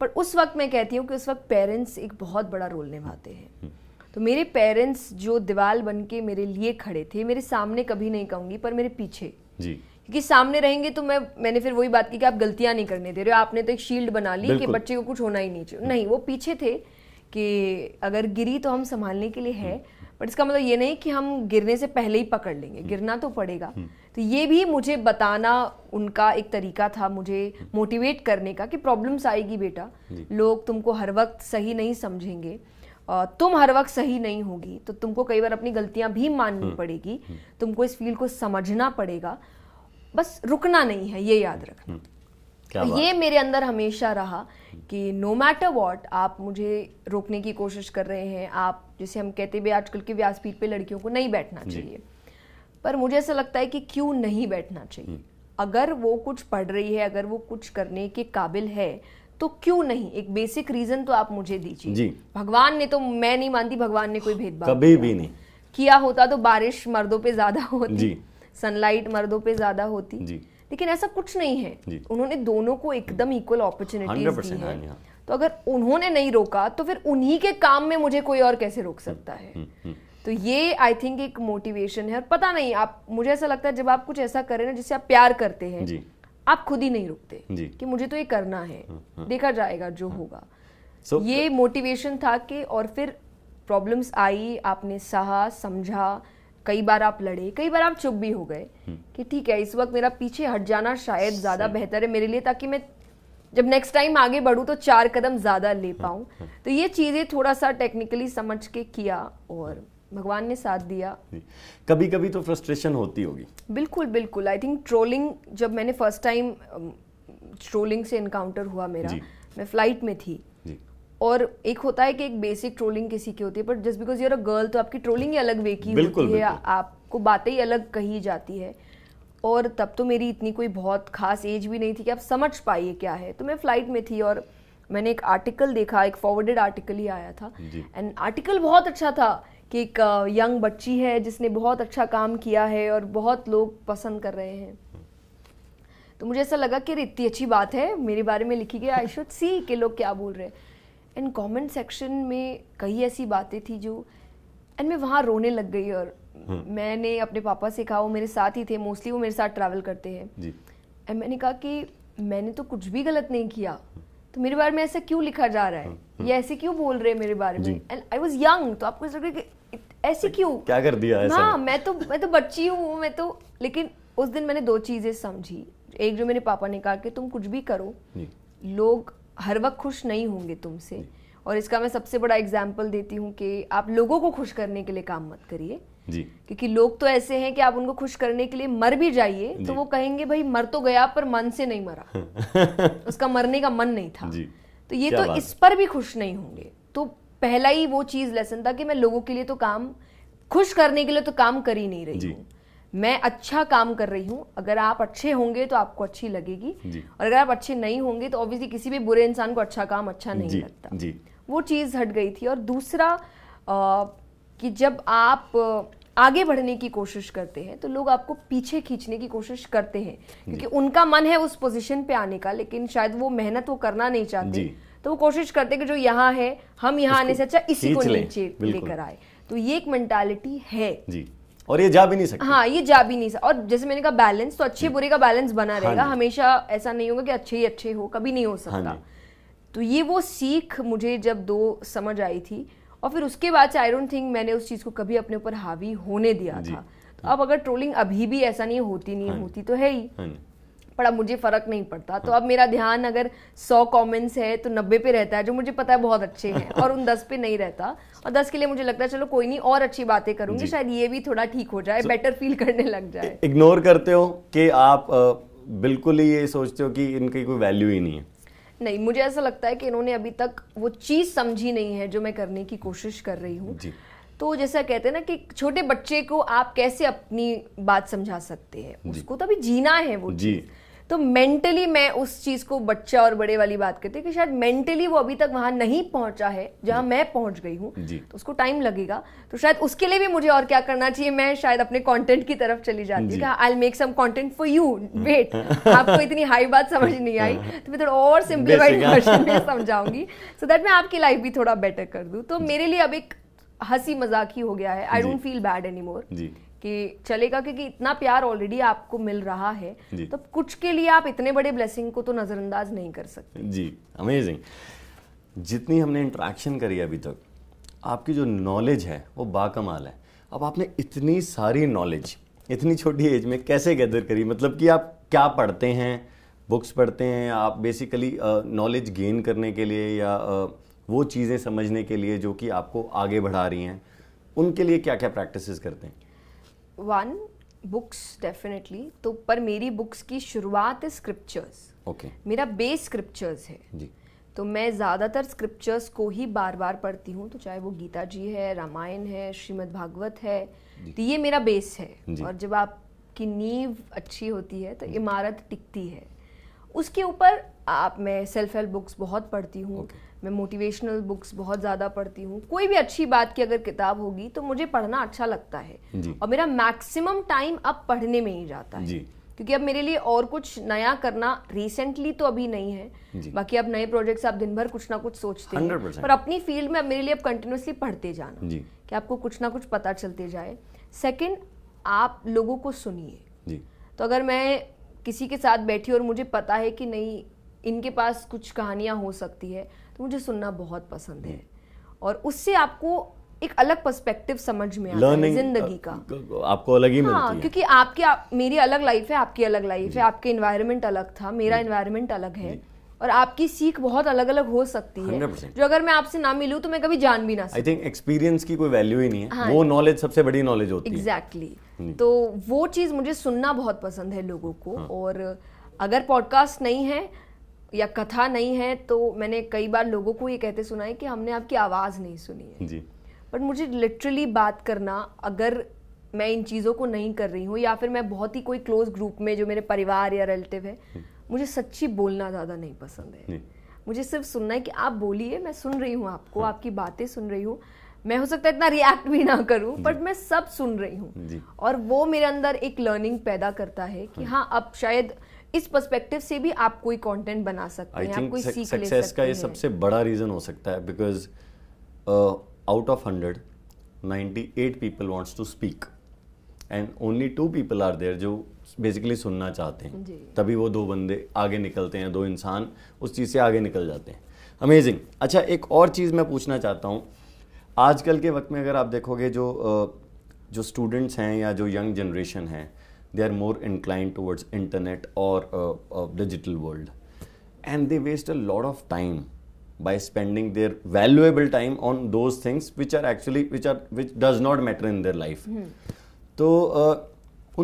पर उस वक्त मैं कहती हूँ कि उस वक्त पेरेंट्स एक बहुत बड़ा रोल निभाते हैं हम्म। तो मेरे पेरेंट्स जो दीवार बन के मेरे लिए खड़े थे मेरे सामने कभी नहीं कहूँगी पर मेरे पीछे जी क्योंकि सामने रहेंगे तो मैं मैंने फिर वही बात की कि आप गलतियां नहीं करने दे रहे हो आपने तो एक शील्ड बना ली कि बच्चे को कुछ होना ही नहीं चाहिए नहीं वो पीछे थे कि अगर गिरी तो हम संभालने के लिए है बट इसका मतलब ये नहीं कि हम गिरने से पहले ही पकड़ लेंगे हम्म। गिरना तो पड़ेगा हम्म। तो ये भी मुझे बताना उनका एक तरीका था मुझे मोटिवेट हम्म। करने का कि प्रॉब्लम्स आएगी बेटा लोग तुमको हर वक्त सही नहीं समझेंगे तुम हर वक्त सही नहीं होगी तो तुमको कई बार अपनी गलतियां भी माननी पड़ेगी तुमको इस फील्ड को समझना पड़ेगा बस रुकना नहीं है ये याद रखना ये मेरे अंदर हमेशा रहा कि नो मैटर वॉट आप मुझे रोकने की कोशिश कर रहे हैं आप जैसे हम कहते भी आजकल के व्यासपीठ पे लड़कियों को नहीं बैठना चाहिए पर मुझे ऐसा लगता है कि क्यों नहीं बैठना चाहिए हम्म। अगर वो कुछ पढ़ रही है अगर वो कुछ करने के काबिल है तो क्यों नहीं एक बेसिक रीजन तो आप मुझे दीजिए भगवान ने तो मैं नहीं मानती भगवान ने कोई भेदभाव कभी भी नहीं किया होता तो बारिश मर्दों पे ज्यादा होती सनलाइट मर्दों पे ज्यादा होती लेकिन ऐसा कुछ नहीं है उन्होंने दोनों को एकदम इक्वल अपॉर्चुनिटी दी है हाँ हाँ। तो अगर उन्होंने नहीं रोका तो फिर उन्हीं के काम में मुझे कोई और कैसे रोक हम्म, सकता है हम्म, हम्म। तो ये आई थिंक एक मोटिवेशन है और पता नहीं आप मुझे ऐसा लगता है जब आप कुछ ऐसा करें ना जिससे आप प्यार करते हैं आप खुद ही नहीं रुकते कि मुझे तो ये करना है हाँ, देखा जाएगा जो होगा so, ये मोटिवेशन था कि और फिर प्रॉब्लम्स आई आपने सहा समझा कई बार आप लड़े कई बार आप चुप भी हो गए हम्म। कि ठीक है इस वक्त मेरा पीछे हट जाना शायद ज़्यादा बेहतर है मेरे लिए ताकि मैं जब नेक्स्ट टाइम आगे बढ़ूँ तो चार कदम ज़्यादा ले हाँ, पाऊं हाँ। तो ये चीज़ें थोड़ा सा टेक्निकली समझ के किया और भगवान ने साथ दिया कभी कभी तो फ्रस्ट्रेशन होती होगी बिल्कुल बिल्कुल आई थिंक ट्रोलिंग जब मैंने फर्स्ट टाइम ट्रोलिंग से इनकाउंटर हुआ मेरा मैं फ्लाइट में थी और एक होता है कि एक बेसिक ट्रोलिंग किसी की होती है but just because you're a girl तो आपकी ट्रोलिंग ही अलग वे की होती है आपको बातें ही अलग कही जाती है और तब तो मेरी इतनी कोई बहुत खास एज भी नहीं थी कि आप समझ पाइए क्या है तो मैं फ्लाइट में थी और मैंने एक आर्टिकल देखा एक फॉरवर्डेड आर्टिकल ही आया था एंड आर्टिकल बहुत अच्छा था कि एक यंग uh, बच्ची है जिसने बहुत अच्छा काम किया है और बहुत लोग पसंद कर रहे हैं तो मुझे ऐसा लगा कि इतनी अच्छी बात है मेरे बारे में लिखी गई आई शुड सी के लोग क्या बोल रहे हैं एंड कमेंट सेक्शन में कई ऐसी बातें थी जो एंड मैं वहाँ रोने लग गई और हम्म। मैंने अपने पापा से कहा वो मेरे साथ ही थे मोस्टली वो मेरे साथ ट्रैवल करते हैं एंड मैंने कहा कि मैंने तो कुछ भी गलत नहीं किया तो मेरे बारे में ऐसा क्यों लिखा जा रहा है हम्म, हम्म। या ऐसे क्यों बोल रहे हैं मेरे बारे में एंड आई वॉज यंग तो आपको ऐसा कि ऐसे क्यों क्या कर दिया ऐसा हाँ मैं तो मैं तो बच्ची हूँ मैं तो लेकिन उस दिन मैंने दो चीज़ें समझी एक जो मेरे पापा ने कहा कि तुम कुछ भी करो लोग हर वक्त खुश नहीं होंगे तुमसे और इसका मैं सबसे बड़ा एग्जाम्पल देती हूँ कि आप लोगों को खुश करने के लिए काम मत करिए जी क्योंकि लोग तो ऐसे हैं कि आप उनको खुश करने के लिए मर भी जाइए तो वो कहेंगे भाई मर तो गया पर मन से नहीं मरा उसका मरने का मन नहीं था तो ये तो इस पर भी खुश नहीं होंगे तो पहला ही वो चीज लेसन था कि मैं लोगों के लिए तो काम खुश करने के लिए तो काम कर ही नहीं रही हूँ मैं अच्छा काम कर रही हूँ अगर आप अच्छे होंगे तो आपको अच्छी लगेगी और अगर आप अच्छे नहीं होंगे तो ऑब्वियसली किसी भी बुरे इंसान को अच्छा काम अच्छा नहीं जी, लगता जी. वो चीज़ हट गई थी और दूसरा आ, कि जब आप आगे बढ़ने की कोशिश करते हैं तो लोग आपको पीछे खींचने की कोशिश करते हैं क्योंकि उनका मन है उस पोजीशन पे आने का लेकिन शायद वो मेहनत वो करना नहीं चाहते तो वो कोशिश करते कि जो यहाँ है हम यहाँ आने से अच्छा इसी को नीचे लेकर आए तो ये एक मेंटालिटी है जी और ये जा भी नहीं सकते हाँ ये जा भी नहीं सकता और जैसे मैंने कहा बैलेंस तो अच्छे बुरे का बैलेंस बना हाँ रहेगा हाँ हमेशा ऐसा नहीं होगा कि अच्छे ही अच्छे हो कभी नहीं हो हाँ सकता हाँ तो ये वो सीख मुझे जब दो समझ आई थी और फिर उसके बाद से आई डोंट थिंक मैंने उस चीज़ को कभी अपने ऊपर हावी होने दिया था तो अब अगर ट्रोलिंग अभी भी ऐसा नहीं होती नहीं हाँ होती तो है ही पर अब मुझे फ़र्क नहीं पड़ता तो अब मेरा ध्यान अगर सौ कमेंट्स है तो नब्बे पे रहता है जो मुझे पता है बहुत अच्छे हैं और उन दस पे नहीं रहता और दस के लिए मुझे लगता है चलो कोई नहीं और अच्छी बातें करूँगी शायद ये भी थोड़ा ठीक हो जाए बेटर फील करने लग जाए इग्नोर करते हो कि आप बिल्कुल ही ये सोचते हो कि इनकी कोई वैल्यू ही नहीं है नहीं मुझे ऐसा लगता है कि इन्होंने अभी तक वो चीज़ समझी नहीं है जो मैं करने की कोशिश कर रही हूँ तो जैसा कहते हैं ना कि छोटे बच्चे को आप कैसे अपनी बात समझा सकते हैं उसको तो अभी जीना है वो जी तो मेंटली मैं उस चीज़ को बच्चा और बड़े वाली बात करती हूँ कि शायद मेंटली वो अभी तक वहां नहीं पहुंचा है जहां मैं पहुंच गई हूँ तो उसको टाइम लगेगा तो शायद उसके लिए भी मुझे और क्या करना चाहिए मैं शायद अपने कॉन्टेंट की तरफ चली जाती हूँ I make some content for you wait आपको इतनी हाई बात समझ नहीं आई तो मैं थोड़ा और सिंप्लीफाइड हाँ। वर्जन में समझाऊंगी सो दैट मैं आपकी लाइफ भी थोड़ा बेटर कर दू तो मेरे लिए अब एक हंसी मजाक ही हो गया है I don't feel bad anymore कि चलेगा क्योंकि इतना प्यार ऑलरेडी आपको मिल रहा है तो कुछ के लिए आप इतने बड़े ब्लेसिंग को तो नज़रअंदाज नहीं कर सकते जी अमेजिंग जितनी हमने इंट्रैक्शन करी अभी तक आपकी जो नॉलेज है वो बाकमाल है अब आपने इतनी सारी नॉलेज इतनी छोटी एज में कैसे गैदर करी मतलब कि आप क्या पढ़ते हैं बुक्स पढ़ते हैं आप बेसिकली नॉलेज गेन करने के लिए या वो चीज़ें समझने के लिए जो कि आपको आगे बढ़ा रही हैं उनके लिए क्या क्या प्रैक्टिसेस करते हैं वन बुक्स डेफिनेटली तो पर मेरी बुक्स की शुरुआत है स्क्रिप्चर्स ओके okay. मेरा बेस स्क्रिप्चर्स है जी तो मैं ज़्यादातर स्क्रिप्चर्स को ही बार बार पढ़ती हूँ तो चाहे वो गीता जी है रामायण है श्रीमद् भागवत है तो ये मेरा बेस है और जब आपकी नींव अच्छी होती है तो इमारत टिकती है उसके ऊपर आप मैं सेल्फ हेल्प बुक्स बहुत पढ़ती हूँ okay. मैं मोटिवेशनल बुक्स बहुत ज़्यादा पढ़ती हूँ कोई भी अच्छी बात की अगर किताब होगी तो मुझे पढ़ना अच्छा लगता है और मेरा मैक्सिमम टाइम अब पढ़ने में ही जाता है क्योंकि अब मेरे लिए और कुछ नया करना रिसेंटली तो अभी नहीं है बाकी अब नए प्रोजेक्ट्स आप दिन भर कुछ ना कुछ सोचते हैं पर अपनी फील्ड में अब मेरे लिए अब कंटिन्यूसली पढ़ते जाना कि आपको कुछ ना कुछ पता चलते जाए सेकंड आप लोगों को सुनिए तो अगर मैं किसी के साथ बैठी और मुझे पता है कि नहीं इनके पास कुछ कहानियाँ हो सकती है तो मुझे सुनना बहुत पसंद है और उससे आपको एक अलग पर्सपेक्टिव समझ में आता है जिंदगी uh, का आपको अलग ही हाँ, मिलती है क्योंकि आपकी आप, मेरी अलग लाइफ है आपकी अलग लाइफ है आपके इन्वायरमेंट अलग था मेरा इन्वायरमेंट अलग है और आपकी सीख बहुत अलग अलग हो सकती है जो अगर मैं आपसे ना मिलूं तो मैं कभी जान भी ना आई थिंक एक्सपीरियंस की कोई वैल्यू ही नहीं है हाँ, वो नॉलेज सबसे बड़ी नॉलेज होती exactly. है एग्जैक्टली तो वो चीज़ मुझे सुनना बहुत पसंद है लोगों को हाँ। और अगर पॉडकास्ट नहीं है या कथा नहीं है तो मैंने कई बार लोगों को ये कहते सुना है कि हमने आपकी आवाज़ नहीं सुनी है जी बट मुझे लिटरली बात करना अगर मैं इन चीज़ों को नहीं कर रही हूँ या फिर मैं बहुत ही कोई क्लोज ग्रुप में जो मेरे परिवार या रिलेटिव है हम्म। मुझे सच्ची बोलना ज़्यादा नहीं पसंद है मुझे सिर्फ सुनना है कि आप बोलिए मैं सुन रही हूँ आपको हम्म। आपकी बातें सुन रही हूँ मैं हो सकता है इतना रिएक्ट भी ना करूं बट मैं सब सुन रही हूँ और वो मेरे अंदर एक लर्निंग पैदा करता है कि हाँ, हाँ अब शायद इस पर्सपेक्टिव से भी आप कोई कंटेंट बना सकते हैं आप कोई सीख ले सकते हैं सक्सेस का ये सबसे बड़ा रीज़न हो सकता है because out of hundred ninety eight people wants to speak and only two people are there जो बेसिकली सुनना चाहते हैं तभी वो दो बंदे आगे निकलते हैं दो इंसान उस चीज़ से आगे निकल जाते हैं अमेजिंग अच्छा एक और चीज़ मैं पूछना चाहता हूँ आजकल के वक्त में अगर आप देखोगे जो uh, जो स्टूडेंट्स हैं या जो यंग जनरेशन है they are more inclined towards internet और digital world and they waste a lot of time by spending their valuable time on those things which are actually which are which does not matter in their life तो uh,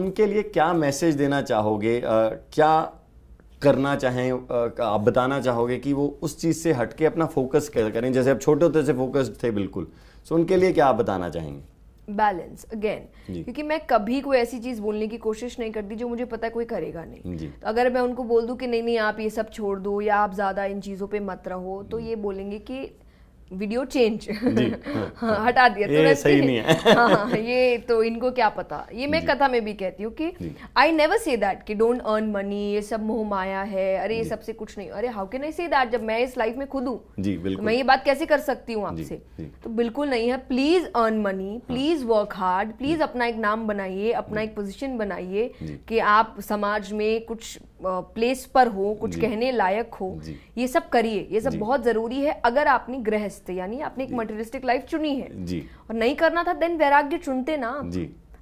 उनके लिए क्या message देना चाहोगे uh, क्या करना चाहें uh, आप बताना चाहोगे कि वो उस चीज से हटके अपना फोकस करें जैसे आप छोटे होते से फोकस्ड थे बिल्कुल सो so, उनके लिए क्या आप बताना चाहेंगे बैलेंस अगेन क्योंकि मैं कभी कोई ऐसी चीज बोलने की कोशिश नहीं करती जो मुझे पता है कोई करेगा नहीं तो अगर मैं उनको बोल दूं कि नहीं नहीं आप ये सब छोड़ दो या आप ज्यादा इन चीजों पे मत रहो तो ये बोलेंगे कि वीडियो चेंज हाँ, हाँ, हाँ। हटा दिया तो ये सही नहीं है हाँ, ये तो इनको क्या पता ये मैं कथा में भी कहती हूँ कि आई नेवर से दैट कि डोंट अर्न मनी ये सब मोह माया है अरे ये सबसे कुछ नहीं अरे how can I say that जब मैं इस लाइफ में खुद हूँ तो मैं ये बात कैसे कर सकती हूँ आपसे तो बिल्कुल नहीं है please earn money please work hard please अपना एक नाम बनाइए अपना एक पोजिशन बनाइए कि आप समाज में कुछ प्लेस पर हो कुछ कहने लायक हो ये सब करिए ये सब बहुत जरूरी है अगर आपने गृहस्थ यानी आपने एक मटेरियलिस्टिक लाइफ चुनी है और नहीं करना था देन वैराग्य चुनते ना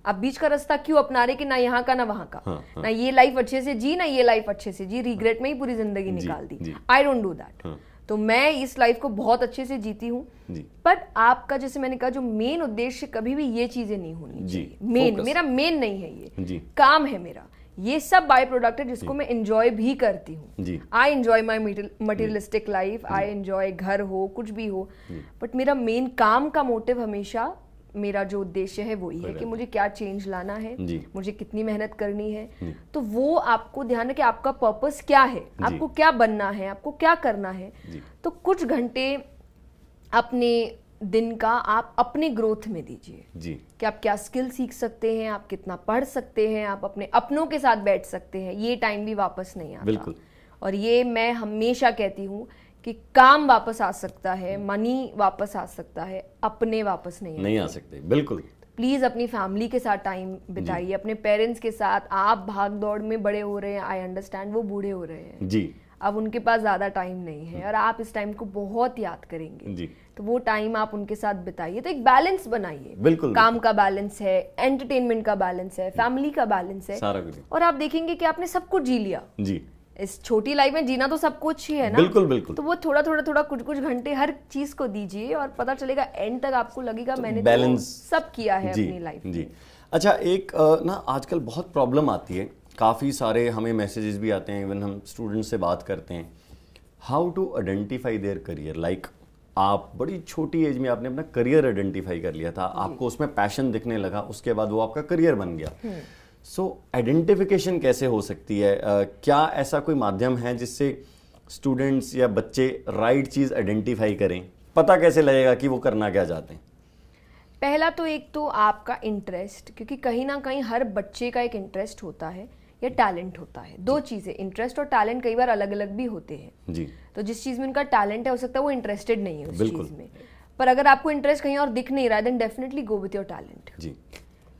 आप बीच का रास्ता क्यों अपना रहे कि ना यहाँ का ना वहाँ का हाँ, हाँ. ना ये लाइफ अच्छे से जी ना ये लाइफ अच्छे से जी रिग्रेट में ही पूरी जिंदगी निकाल दी आई डोंट डू दैट तो मैं इस लाइफ को बहुत अच्छे से जीती हूँ बट आपका जैसे मैंने कहा जो मेन उद्देश्य कभी भी ये चीजें नहीं होनी मेन मेरा मेन नहीं है ये काम है मेरा ये सब बाय प्रोडक्ट है जिसको मैं इंजॉय भी करती हूँ I enjoy my materialistic life I enjoy घर हो कुछ भी हो बट मेरा मेन काम का मोटिव हमेशा मेरा जो उद्देश्य है वही है कि मुझे क्या चेंज लाना है मुझे कितनी मेहनत करनी है तो वो आपको ध्यान कि आपका पर्पस क्या है आपको क्या बनना है आपको क्या करना है तो कुछ घंटे अपने दिन का आप अपने ग्रोथ में दीजिए जी कि आप क्या स्किल सीख सकते हैं आप कितना पढ़ सकते हैं आप अपने अपनों के साथ बैठ सकते हैं ये टाइम भी वापस नहीं आता बिल्कुल और ये मैं हमेशा कहती हूँ कि काम वापस आ सकता है मनी वापस आ सकता है अपने वापस नहीं नहीं आ सकते बिल्कुल प्लीज़ अपनी फैमिली के साथ टाइम बिताइए अपने पेरेंट्स के साथ आप भाग दौड़ में बड़े हो रहे हैं आई अंडरस्टैंड वो बूढ़े हो रहे हैं जी अब उनके पास ज़्यादा टाइम नहीं है और आप इस टाइम को बहुत याद करेंगे जी तो वो टाइम आप उनके साथ बिताइए तो एक बैलेंस बनाइए बिल्कुल काम बिल्कुल। का बैलेंस है एंटरटेनमेंट का बैलेंस है फैमिली का बैलेंस है सारा और आप देखेंगे कि आपने सब कुछ जी लिया जी इस छोटी लाइफ में जीना तो सब कुछ ही है ना बिल्कुल बिल्कुल तो वो थोड़ा थोड़ा थोड़ा कुछ कुछ घंटे हर चीज को दीजिए और पता चलेगा एंड तक आपको लगेगा तो मैंने बैलेंस तो सब किया है अपनी लाइफ जी अच्छा एक ना आजकल बहुत प्रॉब्लम आती है काफ़ी सारे हमें मैसेजेस भी आते हैं इवन हम स्टूडेंट से बात करते हैं how to identify their career like आप बड़ी छोटी एज में आपने अपना करियर आइडेंटिफाई कर लिया था आपको उसमें पैशन दिखने लगा उसके बाद वो आपका करियर बन गया सो हम्म। आइडेंटिफिकेशन कैसे हो सकती है uh, क्या ऐसा कोई माध्यम है जिससे स्टूडेंट्स या बच्चे राइट चीज़ आइडेंटिफाई करें पता कैसे लगेगा कि वो करना क्या चाहते हैं पहला तो एक तो आपका इंटरेस्ट क्योंकि कहीं ना कहीं हर बच्चे का एक इंटरेस्ट होता है या टैलेंट होता है दो चीज़ें इंटरेस्ट और टैलेंट कई बार अलग अलग भी होते हैं जी तो जिस चीज़ में उनका टैलेंट है हो सकता है वो इंटरेस्टेड नहीं है उस चीज़ में पर अगर आपको इंटरेस्ट कहीं और दिख नहीं रहा है then definitely go with your talent जी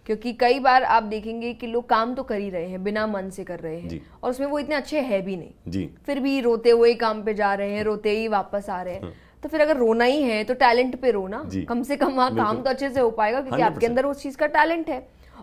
क्योंकि कई बार आप देखेंगे कि लोग काम तो कर ही रहे हैं बिना मन से कर रहे हैं और उसमें वो इतने अच्छे है भी नहीं जी फिर भी रोते हुए काम पे जा रहे हैं रोते ही वापस आ रहे हैं हाँ। तो फिर अगर रोना ही है तो टैलेंट पे रोना कम से कम वहां काम तो अच्छे से हो पाएगा क्योंकि आपके अंदर उस चीज का टैलेंट है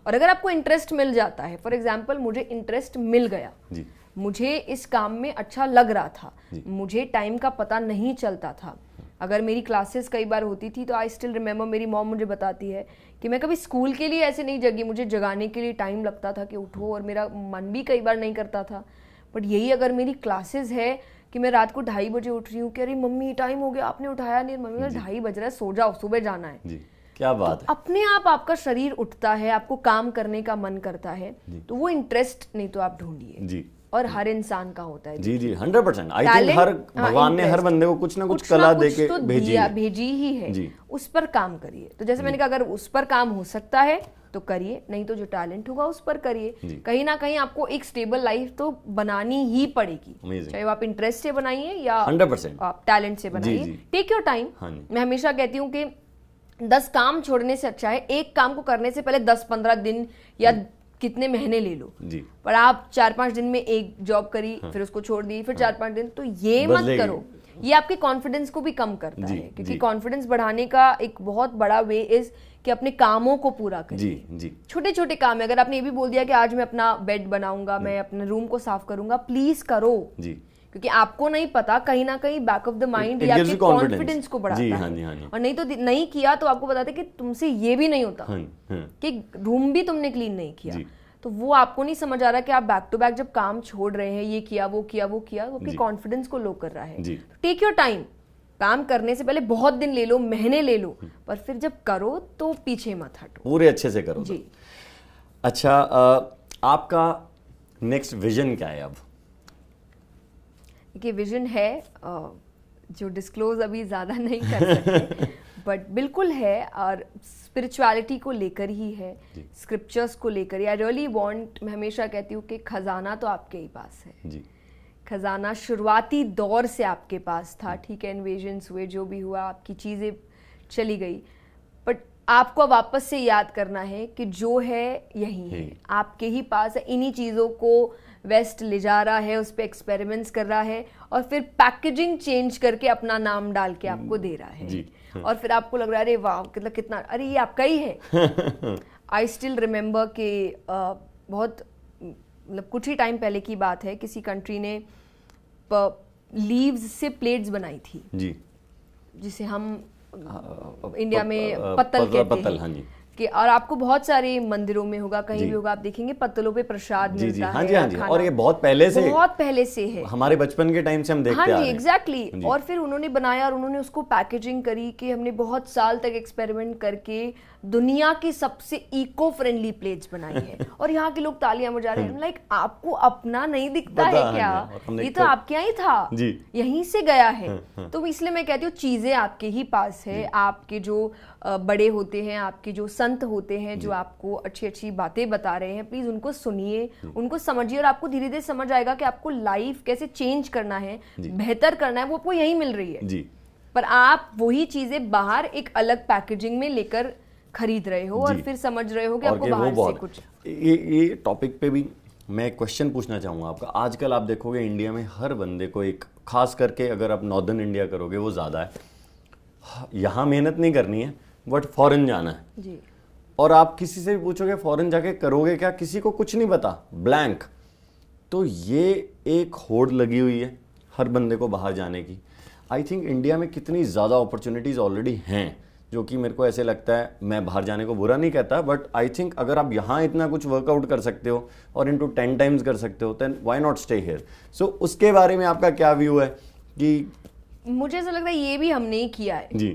और अगर आपको इंटरेस्ट मिल जाता है फॉर एग्जाम्पल मुझे इंटरेस्ट मिल गया जी. मुझे इस काम में अच्छा लग रहा था जी. मुझे टाइम का पता नहीं चलता था अगर मेरी क्लासेस कई बार होती थी तो आई स्टिल रिमेम्बर मेरी मॉम मुझे बताती है कि मैं कभी स्कूल के लिए ऐसे नहीं जगी मुझे जगाने के लिए टाइम लगता था कि उठो और मेरा मन भी कई बार नहीं करता था बट यही अगर मेरी क्लासेस है कि मैं रात को ढाई बजे उठ रही हूँ कि अरे मम्मी टाइम हो गया आपने उठाया नहीं मम्मी ढाई बज रहा है सो जाओ सुबह जाना है क्या तो बात तो है अपने आप आपका शरीर उठता है आपको काम करने का मन करता है तो वो इंटरेस्ट नहीं तो आप ढूंढिए जी और हर इंसान का होता है जी जी हंड्रेड परसेंट आई थिंक हर हाँ, भगवान ने हर बंदे को कुछ ना कुछ, कुछ कला दे के तो भेजी भेजी ही है जी। उस पर काम करिए तो जैसे मैंने कहा अगर उस पर काम हो सकता है तो करिए नहीं तो जो टैलेंट होगा उस पर करिए कहीं ना कहीं आपको एक स्टेबल लाइफ तो बनानी ही पड़ेगी चाहे आप इंटरेस्ट से बनाइए या 100% आप टैलेंट से बनाइए टेक योर टाइम मैं हमेशा कहती हूँ कि दस काम छोड़ने से अच्छा है एक काम को करने से पहले दस पंद्रह दिन या हम्म। कितने महीने ले लो जी पर आप चार पांच दिन में एक जॉब करी हाँ। फिर उसको छोड़ दी फिर हाँ। चार पांच दिन तो ये मत करो ये आपके कॉन्फिडेंस को भी कम करता है क्योंकि कॉन्फिडेंस बढ़ाने का एक बहुत बड़ा वे इज कि अपने कामों को पूरा करें जी जी छोटे छोटे काम है अगर आपने ये भी बोल दिया कि आज मैं अपना बेड बनाऊंगा हम्म। मैं अपने रूम को साफ करूंगा प्लीज करो जी क्योंकि आपको नहीं पता कहीं ना कहीं बैक ऑफ द माइंड या आपकी कॉन्फिडेंस को बढ़ाता जी, है हाँ, हाँ, और नहीं तो नहीं किया तो आपको बताते कि तुमसे ये भी नहीं होता हाँ हाँ। कि रूम भी तुमने क्लीन नहीं किया तो वो आपको नहीं समझ आ रहा कि आप बैक टू बैक जब काम छोड़ रहे हैं ये किया वो किया वो किया वो आपकी कॉन्फिडेंस को लो कर रहा है टेक योर टाइम काम करने से पहले बहुत दिन ले लो महीने ले लो हम्म। पर फिर जब करो तो पीछे मत हटो पूरे अच्छे से करो जी तो। अच्छा आपका नेक्स्ट विजन क्या है अब कि विजन है जो डिस्क्लोज अभी ज़्यादा नहीं कर सकते बट बिल्कुल है और स्पिरिचुअलिटी को लेकर ही है स्क्रिप्चर्स को लेकर आई रियली वांट मैं हमेशा कहती हूँ कि खजाना तो आपके ही पास है जी खजाना शुरुआती दौर से आपके पास था ठीक है इन्वेजन्स हुए जो भी हुआ आपकी चीज़ें चली गई बट आपको वापस से याद करना है कि जो है यही है आपके ही पास है इन्हीं चीज़ों को वेस्ट ले जा रहा है उस पर एक्सपेरिमेंट्स कर रहा है और फिर पैकेजिंग चेंज करके अपना नाम डाल के हम्म। आपको दे रहा है और फिर आपको लग रहा है अरे वाह मतलब कितना अरे ये आपका ही है आई स्टिल रिमेम्बर कि बहुत मतलब कुछ ही टाइम पहले की बात है किसी कंट्री ने लीव्स से प्लेट्स बनाई थी जी जिसे हम इंडिया में पत्तल कहते हैं हाँ कि और आपको बहुत सारे मंदिरों में होगा कहीं भी होगा आप देखेंगे पत्तलों पे प्रसाद जी, जी, हाँ जी, हाँ जी, और ये बहुत पहले से बहुत पहले से है हमारे बचपन के टाइम से हम देखते हाँ जी एग्जैक्टली हाँ और फिर उन्होंने बनाया और उन्होंने उसको पैकेजिंग करी कि हमने बहुत साल तक एक्सपेरिमेंट करके दुनिया की सबसे इको फ्रेंडली प्लेस बनाई है और यहाँ के लोग तालियां बजा रहे हैं लाइक हाँ। आपको अपना नहीं दिखता है क्या ये तो, तो आपके यहाँ ही था यहीं से गया है हाँ, हाँ। तो इसलिए मैं कहती हूँ चीजें आपके ही पास है आपके जो बड़े होते हैं आपके जो संत होते हैं जो आपको अच्छी अच्छी बातें बता रहे हैं प्लीज उनको सुनिए उनको समझिए और आपको धीरे धीरे समझ आएगा कि आपको लाइफ कैसे चेंज करना है बेहतर करना है वो आपको यही मिल रही है पर आप वही चीजें बाहर एक अलग पैकेजिंग में लेकर खरीद रहे हो और फिर समझ रहे हो कि आपको बाहर से कुछ ये ये टॉपिक पे भी मैं क्वेश्चन पूछना चाहूँगा आपका आजकल आप देखोगे इंडिया में हर बंदे को एक खास करके अगर आप नॉर्दर्न इंडिया करोगे वो ज़्यादा है यहाँ मेहनत नहीं करनी है बट फॉरन जाना है जी और आप किसी से भी पूछोगे फॉरन जाके करोगे क्या किसी को कुछ नहीं पता ब्लैंक तो ये एक होड़ लगी हुई है हर बंदे को बाहर जाने की आई थिंक इंडिया में कितनी ज़्यादा अपॉर्चुनिटीज़ ऑलरेडी हैं जो कि मेरे को ऐसे लगता है मैं बाहर जाने को बुरा नहीं कहता बट आई थिंक अगर आप यहाँ इतना कुछ वर्कआउट कर सकते हो और इनटू टेन टाइम्स कर सकते हो then why not stay here so उसके बारे में आपका क्या व्यू है कि मुझे ऐसा लगता है ये भी हमने ही किया है जी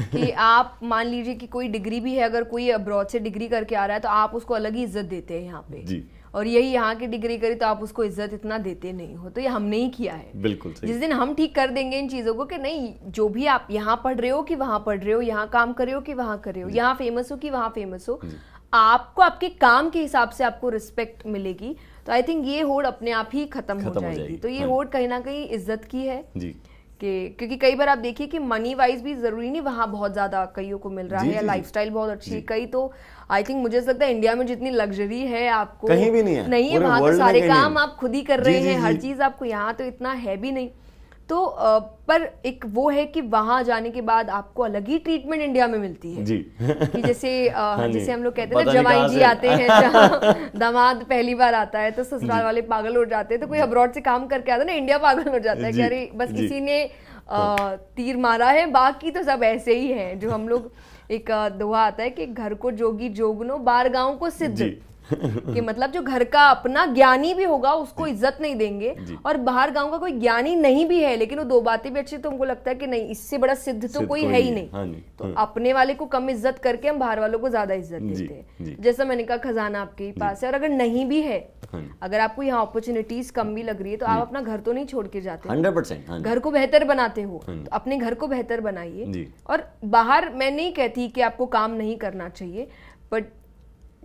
कि आप मान लीजिए कि कोई डिग्री भी है अगर कोई अब्रॉड से डिग्री करके आ रहा है तो आप उसको अलग ही इज्जत देते हैं यहाँ पे जी और यही यहाँ की डिग्री करी तो आप उसको इज्जत इतना देते नहीं हो तो ये हमने ही किया है बिल्कुल जिस दिन हम ठीक कर देंगे इन चीज़ों को कि नहीं जो भी आप यहाँ पढ़ रहे हो कि वहां पढ़ रहे हो यहाँ काम कर रहे हो कि वहां कर रहे हो यहाँ फेमस हो कि वहां फेमस हो आपको आपके काम के हिसाब से आपको रिस्पेक्ट मिलेगी तो आई थिंक ये होड़ अपने आप ही खत्म, हो, जाएगी। तो ये हाँ। होड़ कहीं ना कहीं इज्जत की है कि क्योंकि कई बार आप देखिए कि मनी वाइज भी जरूरी नहीं वहाँ बहुत ज्यादा कईयों को मिल रहा है लाइफ स्टाइल बहुत अच्छी है कई तो आई थिंक मुझे लगता है इंडिया में जितनी लग्जरी है आपको कहीं भी नहीं है नहीं है वहाँ तो सारे काम आप खुद ही कर रहे हैं हर चीज़ आपको यहाँ तो इतना है भी नहीं तो पर एक वो है कि वहाँ जाने के बाद आपको अलग ही ट्रीटमेंट इंडिया में मिलती है जी कि जैसे हाँ जैसे हम लोग कहते हैं जवाई जी आते हैं दामाद पहली बार आता है तो ससुराल वाले पागल हो जाते हैं तो कोई अब्रॉड से काम करके आता है ना इंडिया पागल हो जाता है कि अरे बस किसी ने आ, हाँ। तीर मारा है बाकी तो सब ऐसे ही है जो हम लोग एक दोहा आता है कि घर को जोगी जोगनो बार गांव को सिद्ध कि मतलब जो घर का अपना ज्ञानी भी होगा उसको इज्जत नहीं देंगे और बाहर गांव का कोई ज्ञानी नहीं भी है लेकिन वो दो बातें भी अच्छी तो हमको लगता है कि नहीं इससे बड़ा सिद्ध तो कोई, कोई है ही नहीं, नहीं। हाँ तो हाँ। अपने वाले को कम इज्जत करके हम बाहर वालों को ज्यादा इज्जत देते हैं जैसा मैंने कहा खजाना आपके पास है और अगर नहीं भी है हाँ अगर आपको यहाँ अपॉर्चुनिटीज कम भी लग रही है तो आप अपना घर तो नहीं छोड़ के जाते हंड्रेड परसेंट घर को बेहतर बनाते हो तो अपने घर को बेहतर बनाइए और बाहर मैं नहीं कहती कि आपको काम नहीं करना चाहिए बट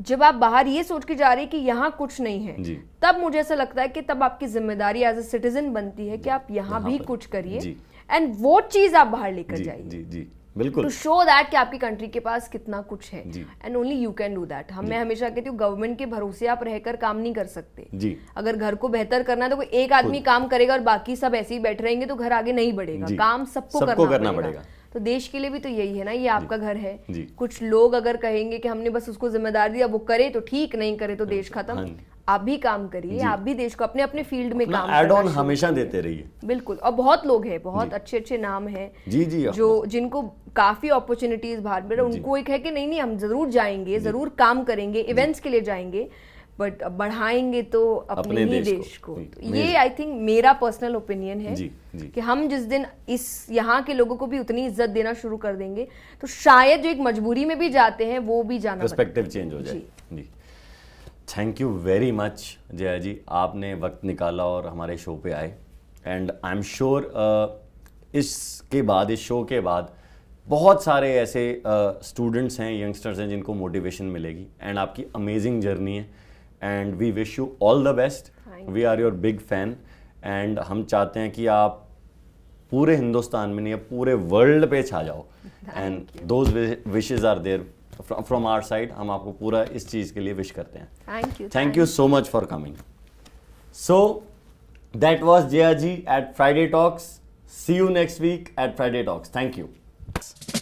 जब आप बाहर ये सोच के जा रहे हैं कि यहाँ कुछ नहीं है तब मुझे ऐसा लगता है कि तब आपकी जिम्मेदारी एज ए सिटीजन बनती है कि आप यहाँ भी कुछ करिए एंड वो चीज आप बाहर लेकर जाइए बिल्कुल टू शो दैट कि आपकी कंट्री के पास कितना कुछ है and only you can do that हम मैं हमेशा कहती हूँ गवर्नमेंट के भरोसे आप रहकर काम नहीं कर सकते जी अगर घर को बेहतर करना है तो कोई एक आदमी काम करेगा और बाकी सब ऐसे ही बैठ रहेंगे तो घर आगे नहीं बढ़ेगा काम सबको सब करना, करना पड़ेगा, पड़ेगा। तो देश के लिए भी तो यही है ना ये आपका घर है कुछ लोग अगर कहेंगे कि हमने बस उसको जिम्मेदार दिया वो करे तो ठीक नहीं करे तो देश खत्म हाँ आप भी काम करिए आप भी देश को अपने अपने फील्ड में काम एड ऑन हमेशा देते रहिए बिल्कुल और बहुत लोग हैं बहुत अच्छे अच्छे नाम हैं जी जी जो जिनको काफी अपॉर्चुनिटीज भारत में उनको एक है कि नहीं नहीं हम जरूर जाएंगे जरूर काम करेंगे इवेंट्स के लिए जाएंगे बट बढ़ाएंगे तो अपने, अपने ही देश, देश को, देश ये आई थिंक मेरा पर्सनल ओपिनियन है जी, जी. कि हम जिस दिन इस यहाँ के लोगों को भी उतनी इज्जत देना शुरू कर देंगे तो शायद जो एक मजबूरी में भी जाते हैं वो भी जाना पर्सपेक्टिव चेंज हो जाए जी thank you very much Jaya ji आपने वक्त निकाला और हमारे शो पे आए एंड आई एम श्योर इसके बाद इस शो के बाद बहुत सारे ऐसे स्टूडेंट्स uh, हैं यंगस्टर्स हैं जिनको मोटिवेशन मिलेगी एंड आपकी अमेजिंग जर्नी है and we wish you all the best we are your big fan and हम चाहते हैं कि आप पूरे हिंदुस्तान में नहीं पूरे वर्ल्ड पे छा जाओ and those wishes are there from our side हम आपको पूरा इस चीज़ के लिए विश करते हैं thank you thank you so much for coming so that was Jaya ji at Friday Talks see you next week at Friday Talks thank you